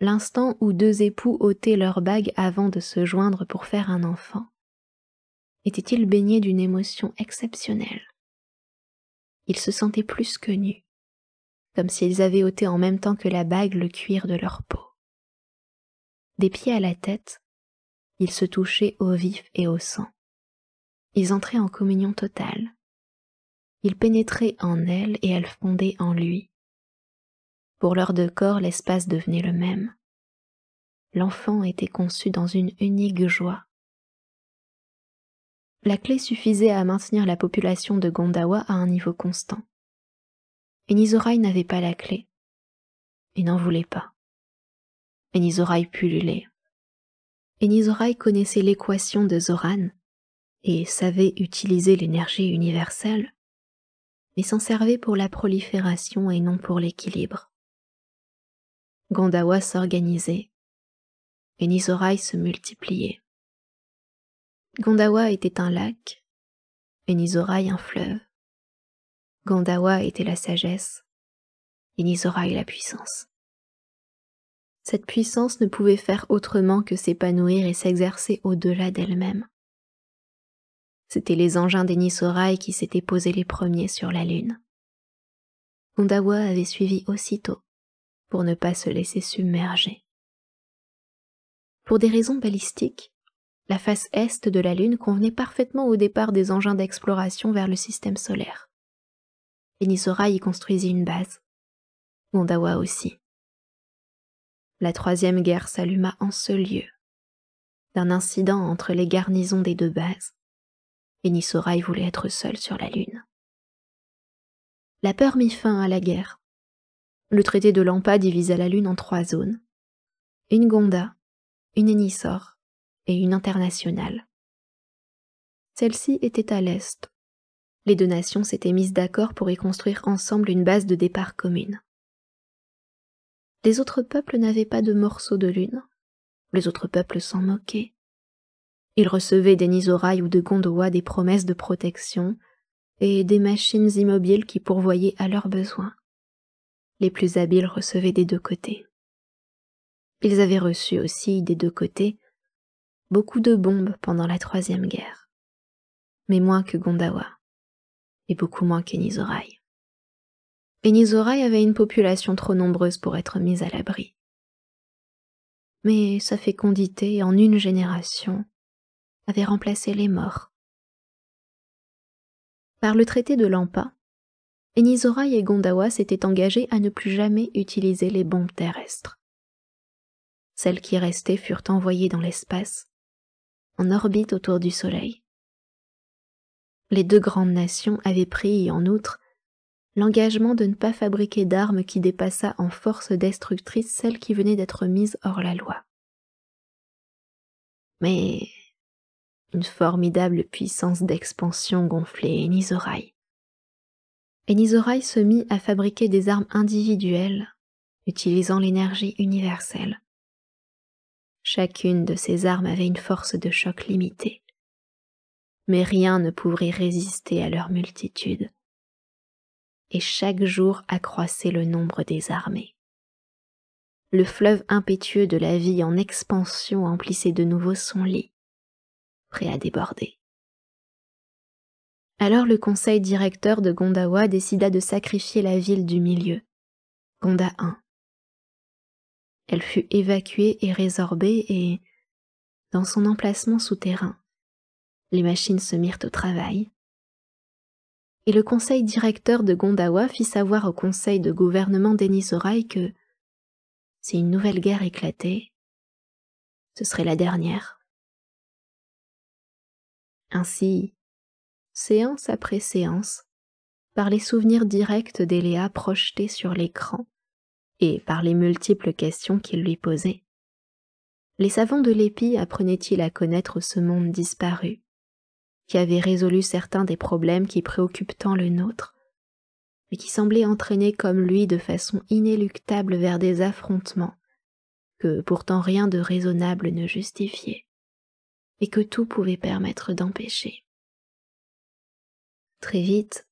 l'instant où deux époux ôtaient leurs bagues avant de se joindre pour faire un enfant, était-il baigné d'une émotion exceptionnelle. Ils se sentaient plus que nus, comme s'ils avaient ôté en même temps que la bague le cuir de leur peau. Des pieds à la tête, ils se touchaient au vif et au sang. Ils entraient en communion totale. Ils pénétraient en elle et elle fondait en lui. Pour leurs deux corps, l'espace devenait le même. L'enfant était conçu dans une unique joie, la clé suffisait à maintenir la population de Gondawa à un niveau constant. Enizorai n'avait pas la clé et n'en voulait pas. Enizorai pullulait. Enizorai connaissait l'équation de Zoran et savait utiliser l'énergie universelle, mais s'en servait pour la prolifération et non pour l'équilibre. Gondawa s'organisait, Enizorai se multipliait. Gondawa était un lac, Enisoraï un fleuve. Gondawa était la sagesse, Enisoraï la puissance. Cette puissance ne pouvait faire autrement que s'épanouir et s'exercer au-delà d'elle-même. C'étaient les engins Nisoraï qui s'étaient posés les premiers sur la Lune. Gondawa avait suivi aussitôt, pour ne pas se laisser submerger. Pour des raisons balistiques, la face est de la Lune convenait parfaitement au départ des engins d'exploration vers le système solaire. Enisora y construisit une base. Gondawa aussi. La troisième guerre s'alluma en ce lieu, d'un incident entre les garnisons des deux bases. Enisora voulait être seule sur la Lune. La peur mit fin à la guerre. Le traité de Lampa divisa la Lune en trois zones. Une Gonda, une Enisor et une internationale. Celle-ci était à l'Est. Les deux nations s'étaient mises d'accord pour y construire ensemble une base de départ commune. Les autres peuples n'avaient pas de morceaux de lune. Les autres peuples s'en moquaient. Ils recevaient des Nizorai ou de gondouas, des promesses de protection et des machines immobiles qui pourvoyaient à leurs besoins. Les plus habiles recevaient des deux côtés. Ils avaient reçu aussi des deux côtés beaucoup de bombes pendant la Troisième Guerre, mais moins que Gondawa et beaucoup moins qu'Enizorai. Enizorai avait une population trop nombreuse pour être mise à l'abri. Mais sa fécondité en une génération avait remplacé les morts. Par le traité de Lampa, Enizorai et Gondawa s'étaient engagés à ne plus jamais utiliser les bombes terrestres. Celles qui restaient furent envoyées dans l'espace en orbite autour du Soleil. Les deux grandes nations avaient pris, en outre, l'engagement de ne pas fabriquer d'armes qui dépassât en force destructrice celles qui venaient d'être mises hors la loi. Mais une formidable puissance d'expansion gonflait Enizoraï. Enizoraï se mit à fabriquer des armes individuelles, utilisant l'énergie universelle. Chacune de ces armes avait une force de choc limitée. Mais rien ne pouvait résister à leur multitude. Et chaque jour accroissait le nombre des armées. Le fleuve impétueux de la vie en expansion emplissait de nouveau son lit, prêt à déborder. Alors le conseil directeur de Gondawa décida de sacrifier la ville du milieu, Gonda 1, elle fut évacuée et résorbée et, dans son emplacement souterrain, les machines se mirent au travail. Et le conseil directeur de Gondawa fit savoir au conseil de gouvernement d'Enisorai que, si une nouvelle guerre éclatait, ce serait la dernière. Ainsi, séance après séance, par les souvenirs directs d'Eléa projetés sur l'écran, par les multiples questions qu'il lui posait. Les savants de l'épi apprenaient-ils à connaître ce monde disparu, qui avait résolu certains des problèmes qui préoccupent tant le nôtre, mais qui semblait entraîner comme lui de façon inéluctable vers des affrontements, que pourtant rien de raisonnable ne justifiait, et que tout pouvait permettre d'empêcher. Très vite,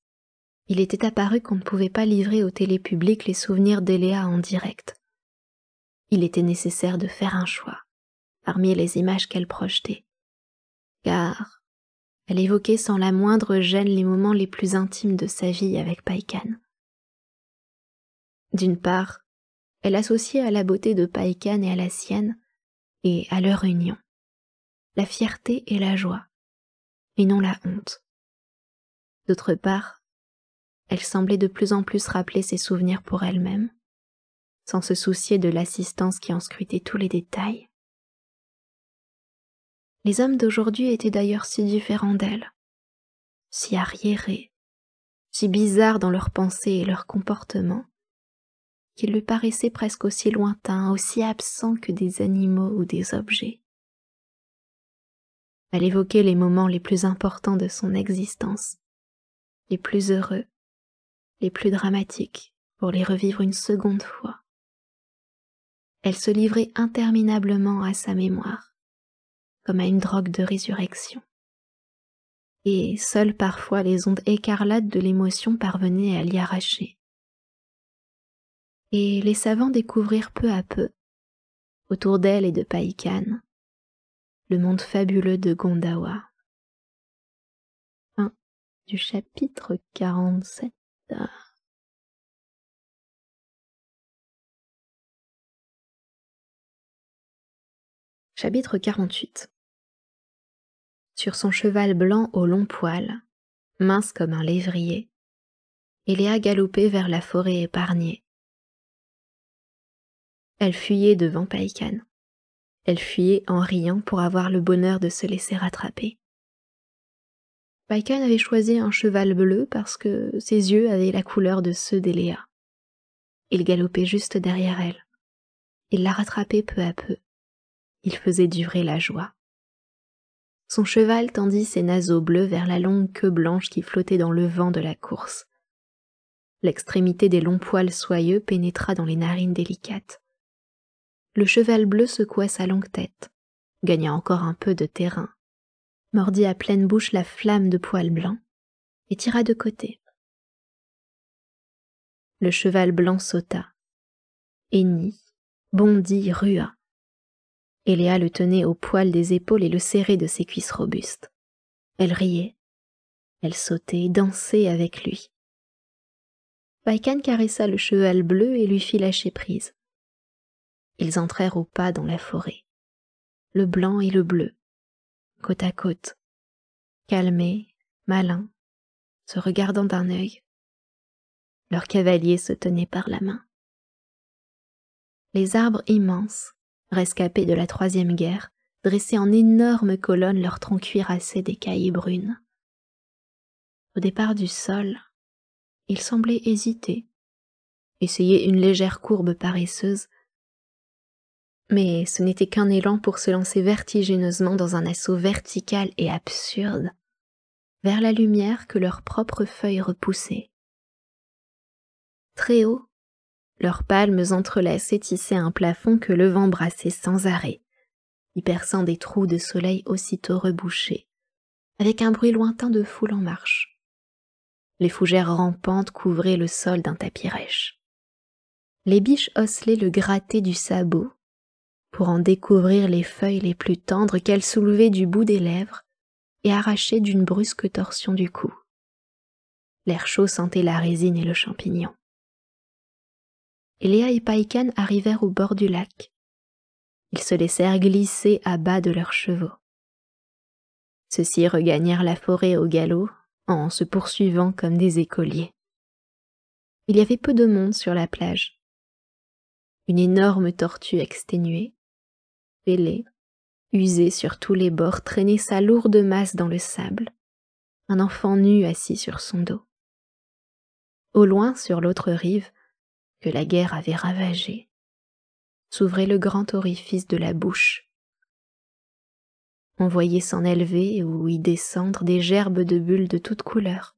il était apparu qu'on ne pouvait pas livrer au télépublic les souvenirs d'Eléa en direct. Il était nécessaire de faire un choix parmi les images qu'elle projetait, car elle évoquait sans la moindre gêne les moments les plus intimes de sa vie avec Paikan. D'une part, elle associait à la beauté de Paikan et à la sienne, et à leur union, la fierté et la joie, et non la honte. D'autre part, elle semblait de plus en plus rappeler ses souvenirs pour elle-même, sans se soucier de l'assistance qui en scrutait tous les détails. Les hommes d'aujourd'hui étaient d'ailleurs si différents d'elle, si arriérés, si bizarres dans leurs pensées et leurs comportements, qu'ils lui paraissaient presque aussi lointains, aussi absents que des animaux ou des objets. Elle évoquait les moments les plus importants de son existence, les plus heureux, les plus dramatiques, pour les revivre une seconde fois. Elle se livrait interminablement à sa mémoire, comme à une drogue de résurrection. Et seules parfois les ondes écarlates de l'émotion parvenaient à l'y arracher. Et les savants découvrirent peu à peu, autour d'elle et de Païkan, le monde fabuleux de Gondawa. Fin du chapitre 47 Chapitre 48 Sur son cheval blanc au long poil, mince comme un lévrier, Eléa galopait vers la forêt épargnée. Elle fuyait devant Païkan. Elle fuyait en riant pour avoir le bonheur de se laisser rattraper. Baikan avait choisi un cheval bleu parce que ses yeux avaient la couleur de ceux d'Eléa. Il galopait juste derrière elle. Il la rattrapait peu à peu. Il faisait durer la joie. Son cheval tendit ses naseaux bleus vers la longue queue blanche qui flottait dans le vent de la course. L'extrémité des longs poils soyeux pénétra dans les narines délicates. Le cheval bleu secoua sa longue tête, gagna encore un peu de terrain, mordit à pleine bouche la flamme de poils blancs et tira de côté. Le cheval blanc sauta, hennit, bondit, rua. Eléa le tenait au poil des épaules et le serrait de ses cuisses robustes. Elle riait, elle sautait, dansait avec lui. Baïkan caressa le cheval bleu et lui fit lâcher prise. Ils entrèrent au pas dans la forêt, le blanc et le bleu, côte à côte, calmés, malins, se regardant d'un œil. Leurs cavaliers se tenaient par la main. Les arbres immenses, rescapés de la Troisième Guerre, dressaient en énormes colonnes leurs troncs cuirassés d'écailles brunes. Au départ du sol, ils semblaient hésiter, essayer une légère courbe paresseuse mais ce n'était qu'un élan pour se lancer vertigineusement dans un assaut vertical et absurde, vers la lumière que leurs propres feuilles repoussaient. Très haut, leurs palmes entrelacées tissaient un plafond que le vent brassait sans arrêt, y perçant des trous de soleil aussitôt rebouchés, avec un bruit lointain de foule en marche. Les fougères rampantes couvraient le sol d'un tapis rêche. Les biches osselaient le grattaient du sabot pour en découvrir les feuilles les plus tendres qu'elle soulevait du bout des lèvres et arrachait d'une brusque torsion du cou. L'air chaud sentait la résine et le champignon. Léa et Paikan arrivèrent au bord du lac. Ils se laissèrent glisser à bas de leurs chevaux. Ceux-ci regagnèrent la forêt au galop en se poursuivant comme des écoliers. Il y avait peu de monde sur la plage. Une énorme tortue exténuée, usé sur tous les bords, traînait sa lourde masse dans le sable, un enfant nu assis sur son dos. Au loin, sur l'autre rive, que la guerre avait ravagée, s'ouvrait le grand orifice de la bouche. On voyait s'en élever ou y descendre des gerbes de bulles de toutes couleurs.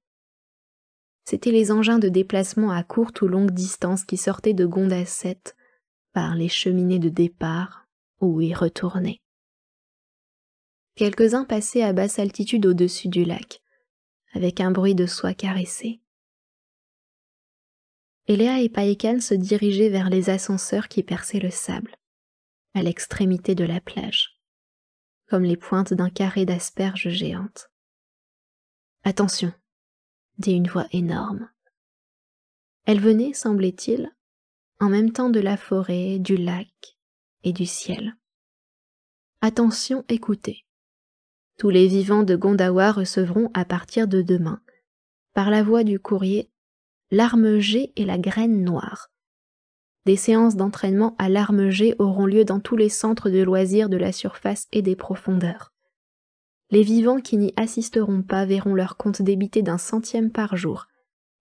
C'étaient les engins de déplacement à courte ou longue distance qui sortaient de Gondasset par les cheminées de départ ou y retourner. Quelques-uns passaient à basse altitude au-dessus du lac, avec un bruit de soie caressée. Eléa et Païkan se dirigeaient vers les ascenseurs qui perçaient le sable, à l'extrémité de la plage, comme les pointes d'un carré d'asperges géantes. Attention, dit une voix énorme. Elle venait, semblait-il, en même temps de la forêt, du lac et du ciel. Attention, écoutez. Tous les vivants de Gondawa recevront à partir de demain, par la voie du courrier, l'arme G et la graine noire. Des séances d'entraînement à l'arme G auront lieu dans tous les centres de loisirs de la surface et des profondeurs. Les vivants qui n'y assisteront pas verront leur compte débité d'un centième par jour,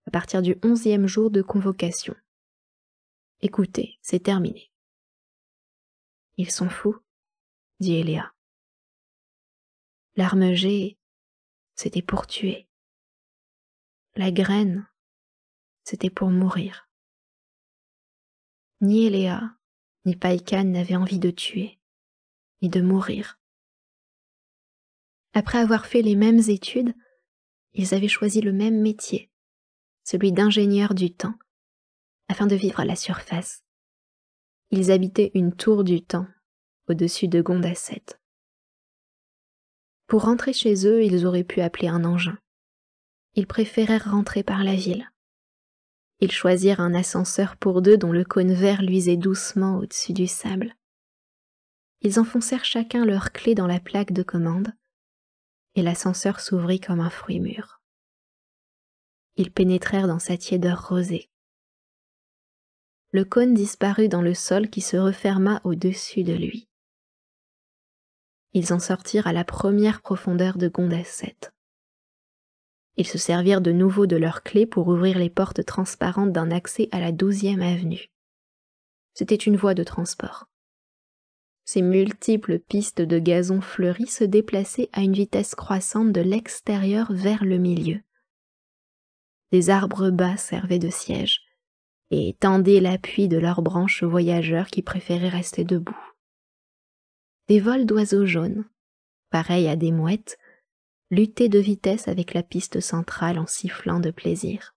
à partir du onzième jour de convocation. Écoutez, c'est terminé. Ils sont fous, dit Eléa. L'arme G, c'était pour tuer. La graine, c'était pour mourir. Ni Eléa, ni Paikan n'avaient envie de tuer, ni de mourir. Après avoir fait les mêmes études, ils avaient choisi le même métier, celui d'ingénieur du temps, afin de vivre à la surface, ils habitaient une tour du temps, au-dessus de Gondasset. Pour rentrer chez eux, ils auraient pu appeler un engin. Ils préférèrent rentrer par la ville. Ils choisirent un ascenseur pour deux dont le cône vert luisait doucement au-dessus du sable. Ils enfoncèrent chacun leur clé dans la plaque de commande, et l'ascenseur s'ouvrit comme un fruit mûr. Ils pénétrèrent dans sa tiédeur rosée, le cône disparut dans le sol qui se referma au-dessus de lui. Ils en sortirent à la première profondeur de Gondasset. Ils se servirent de nouveau de leurs clés pour ouvrir les portes transparentes d'un accès à la douzième avenue. C'était une voie de transport. Ces multiples pistes de gazon fleuri se déplaçaient à une vitesse croissante de l'extérieur vers le milieu. Des arbres bas servaient de sièges, et tendaient l'appui de leurs branches aux voyageurs qui préféraient rester debout. Des vols d'oiseaux jaunes, pareils à des mouettes, luttaient de vitesse avec la piste centrale en sifflant de plaisir.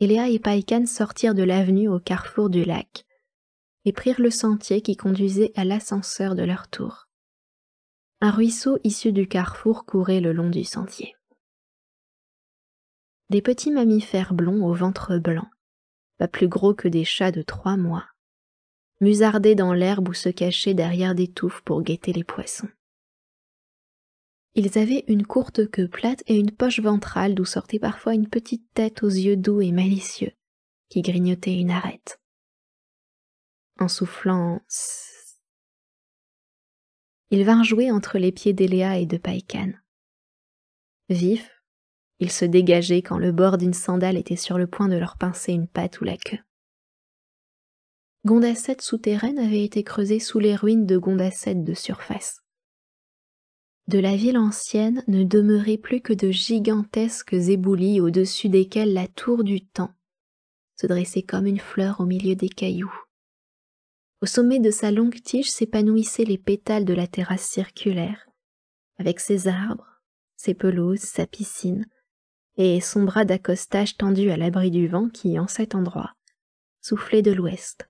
Eléa et Paikan sortirent de l'avenue au carrefour du lac et prirent le sentier qui conduisait à l'ascenseur de leur tour. Un ruisseau issu du carrefour courait le long du sentier des petits mammifères blonds au ventre blanc, pas plus gros que des chats de trois mois, musardés dans l'herbe ou se cachaient derrière des touffes pour guetter les poissons. Ils avaient une courte queue plate et une poche ventrale d'où sortait parfois une petite tête aux yeux doux et malicieux, qui grignotait une arête. En soufflant ils vinrent jouer entre les pieds d'Eléa et de Païkan. Vifs, ils se dégageaient quand le bord d'une sandale était sur le point de leur pincer une patte ou la queue. Gondasset souterraine avait été creusée sous les ruines de Gondasset de surface. De la ville ancienne ne demeuraient plus que de gigantesques éboulis au-dessus desquels la tour du temps se dressait comme une fleur au milieu des cailloux. Au sommet de sa longue tige s'épanouissaient les pétales de la terrasse circulaire, avec ses arbres, ses pelouses, sa piscine, et son bras d'accostage tendu à l'abri du vent qui, en cet endroit, soufflait de l'ouest.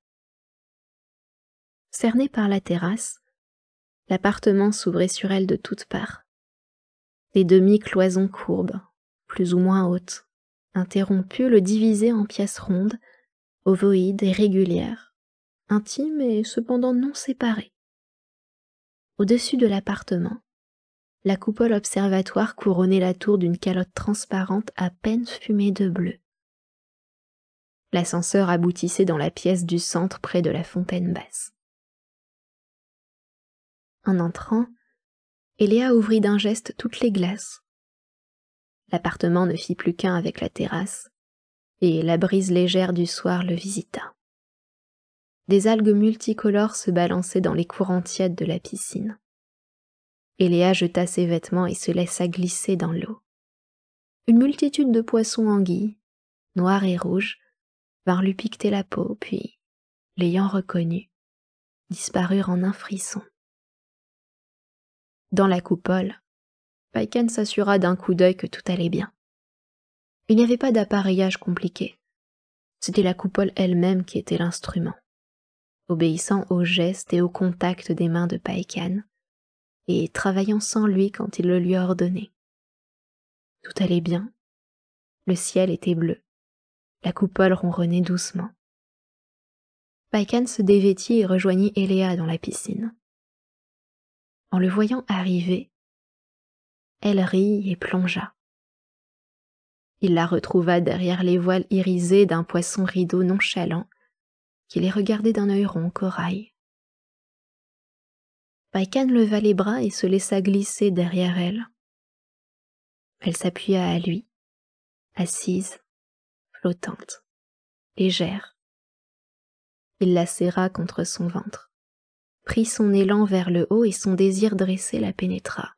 Cerné par la terrasse, l'appartement s'ouvrait sur elle de toutes parts. Des demi-cloisons courbes, plus ou moins hautes, interrompues, le divisaient en pièces rondes, ovoïdes et régulières, intimes et cependant non séparées. Au-dessus de l'appartement, la coupole observatoire couronnait la tour d'une calotte transparente à peine fumée de bleu. L'ascenseur aboutissait dans la pièce du centre près de la fontaine basse. En entrant, Eléa ouvrit d'un geste toutes les glaces. L'appartement ne fit plus qu'un avec la terrasse, et la brise légère du soir le visita. Des algues multicolores se balançaient dans les courants tièdes de la piscine et Léa jeta ses vêtements et se laissa glisser dans l'eau. Une multitude de poissons anguilles, noirs et rouges, vinrent lui piqueter la peau, puis, l'ayant reconnue, disparurent en un frisson. Dans la coupole, Païkan s'assura d'un coup d'œil que tout allait bien. Il n'y avait pas d'appareillage compliqué. C'était la coupole elle-même qui était l'instrument. Obéissant aux gestes et au contact des mains de Paikan, et travaillant sans lui quand il le lui ordonnait. Tout allait bien. Le ciel était bleu. La coupole ronronnait doucement. Paikan se dévêtit et rejoignit Eléa dans la piscine. En le voyant arriver, elle rit et plongea. Il la retrouva derrière les voiles irisées d'un poisson rideau nonchalant qui les regardait d'un œil rond corail. Paikan leva les bras et se laissa glisser derrière elle. Elle s'appuya à lui, assise, flottante, légère. Il la serra contre son ventre, prit son élan vers le haut et son désir dressé la pénétra.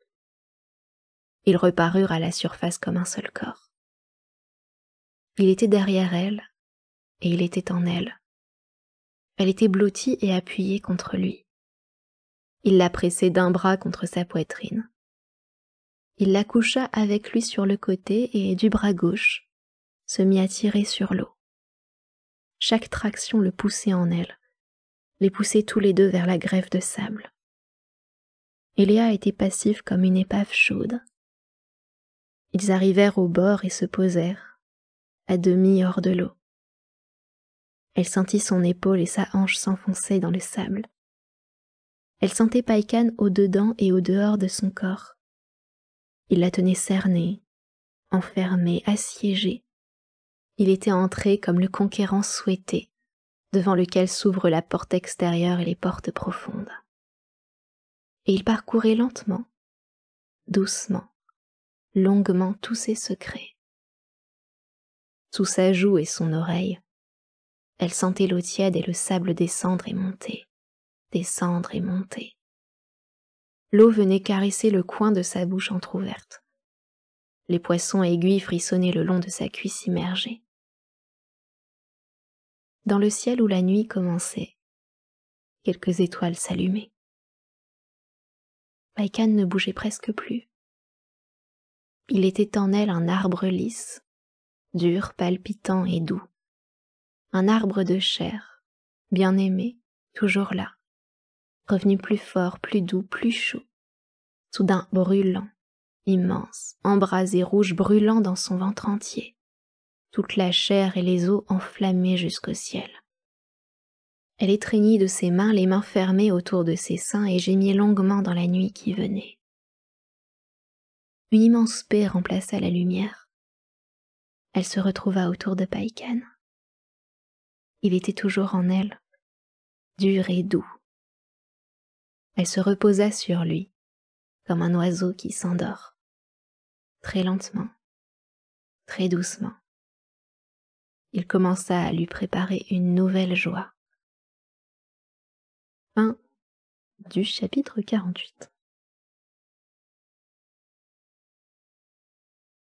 Ils reparurent à la surface comme un seul corps. Il était derrière elle et il était en elle. Elle était blottie et appuyée contre lui. Il la pressait d'un bras contre sa poitrine. Il la coucha avec lui sur le côté et, du bras gauche, se mit à tirer sur l'eau. Chaque traction le poussait en elle, les poussait tous les deux vers la grève de sable. Eléa était passive comme une épave chaude. Ils arrivèrent au bord et se posèrent, à demi hors de l'eau. Elle sentit son épaule et sa hanche s'enfoncer dans le sable. Elle sentait Paikan au dedans et au dehors de son corps. Il la tenait cernée, enfermée, assiégée. Il était entré comme le conquérant souhaité, devant lequel s'ouvrent la porte extérieure et les portes profondes. Et il parcourait lentement, doucement, longuement tous ses secrets. Sous sa joue et son oreille, elle sentait l'eau tiède et le sable descendre et monter descendre et monter. L'eau venait caresser le coin de sa bouche entr'ouverte. Les poissons aiguilles frissonnaient le long de sa cuisse immergée. Dans le ciel où la nuit commençait, quelques étoiles s'allumaient. Baïkan ne bougeait presque plus. Il était en elle un arbre lisse, dur, palpitant et doux. Un arbre de chair, bien aimé, toujours là, revenu plus fort, plus doux, plus chaud, soudain brûlant, immense, embrasé, rouge, brûlant dans son ventre entier, toute la chair et les os enflammés jusqu'au ciel. Elle étreignit de ses mains les mains fermées autour de ses seins et gémit longuement dans la nuit qui venait. Une immense paix remplaça la lumière. Elle se retrouva autour de Païkan. Il était toujours en elle, dur et doux, elle se reposa sur lui, comme un oiseau qui s'endort, très lentement, très doucement. Il commença à lui préparer une nouvelle joie. Fin du chapitre 48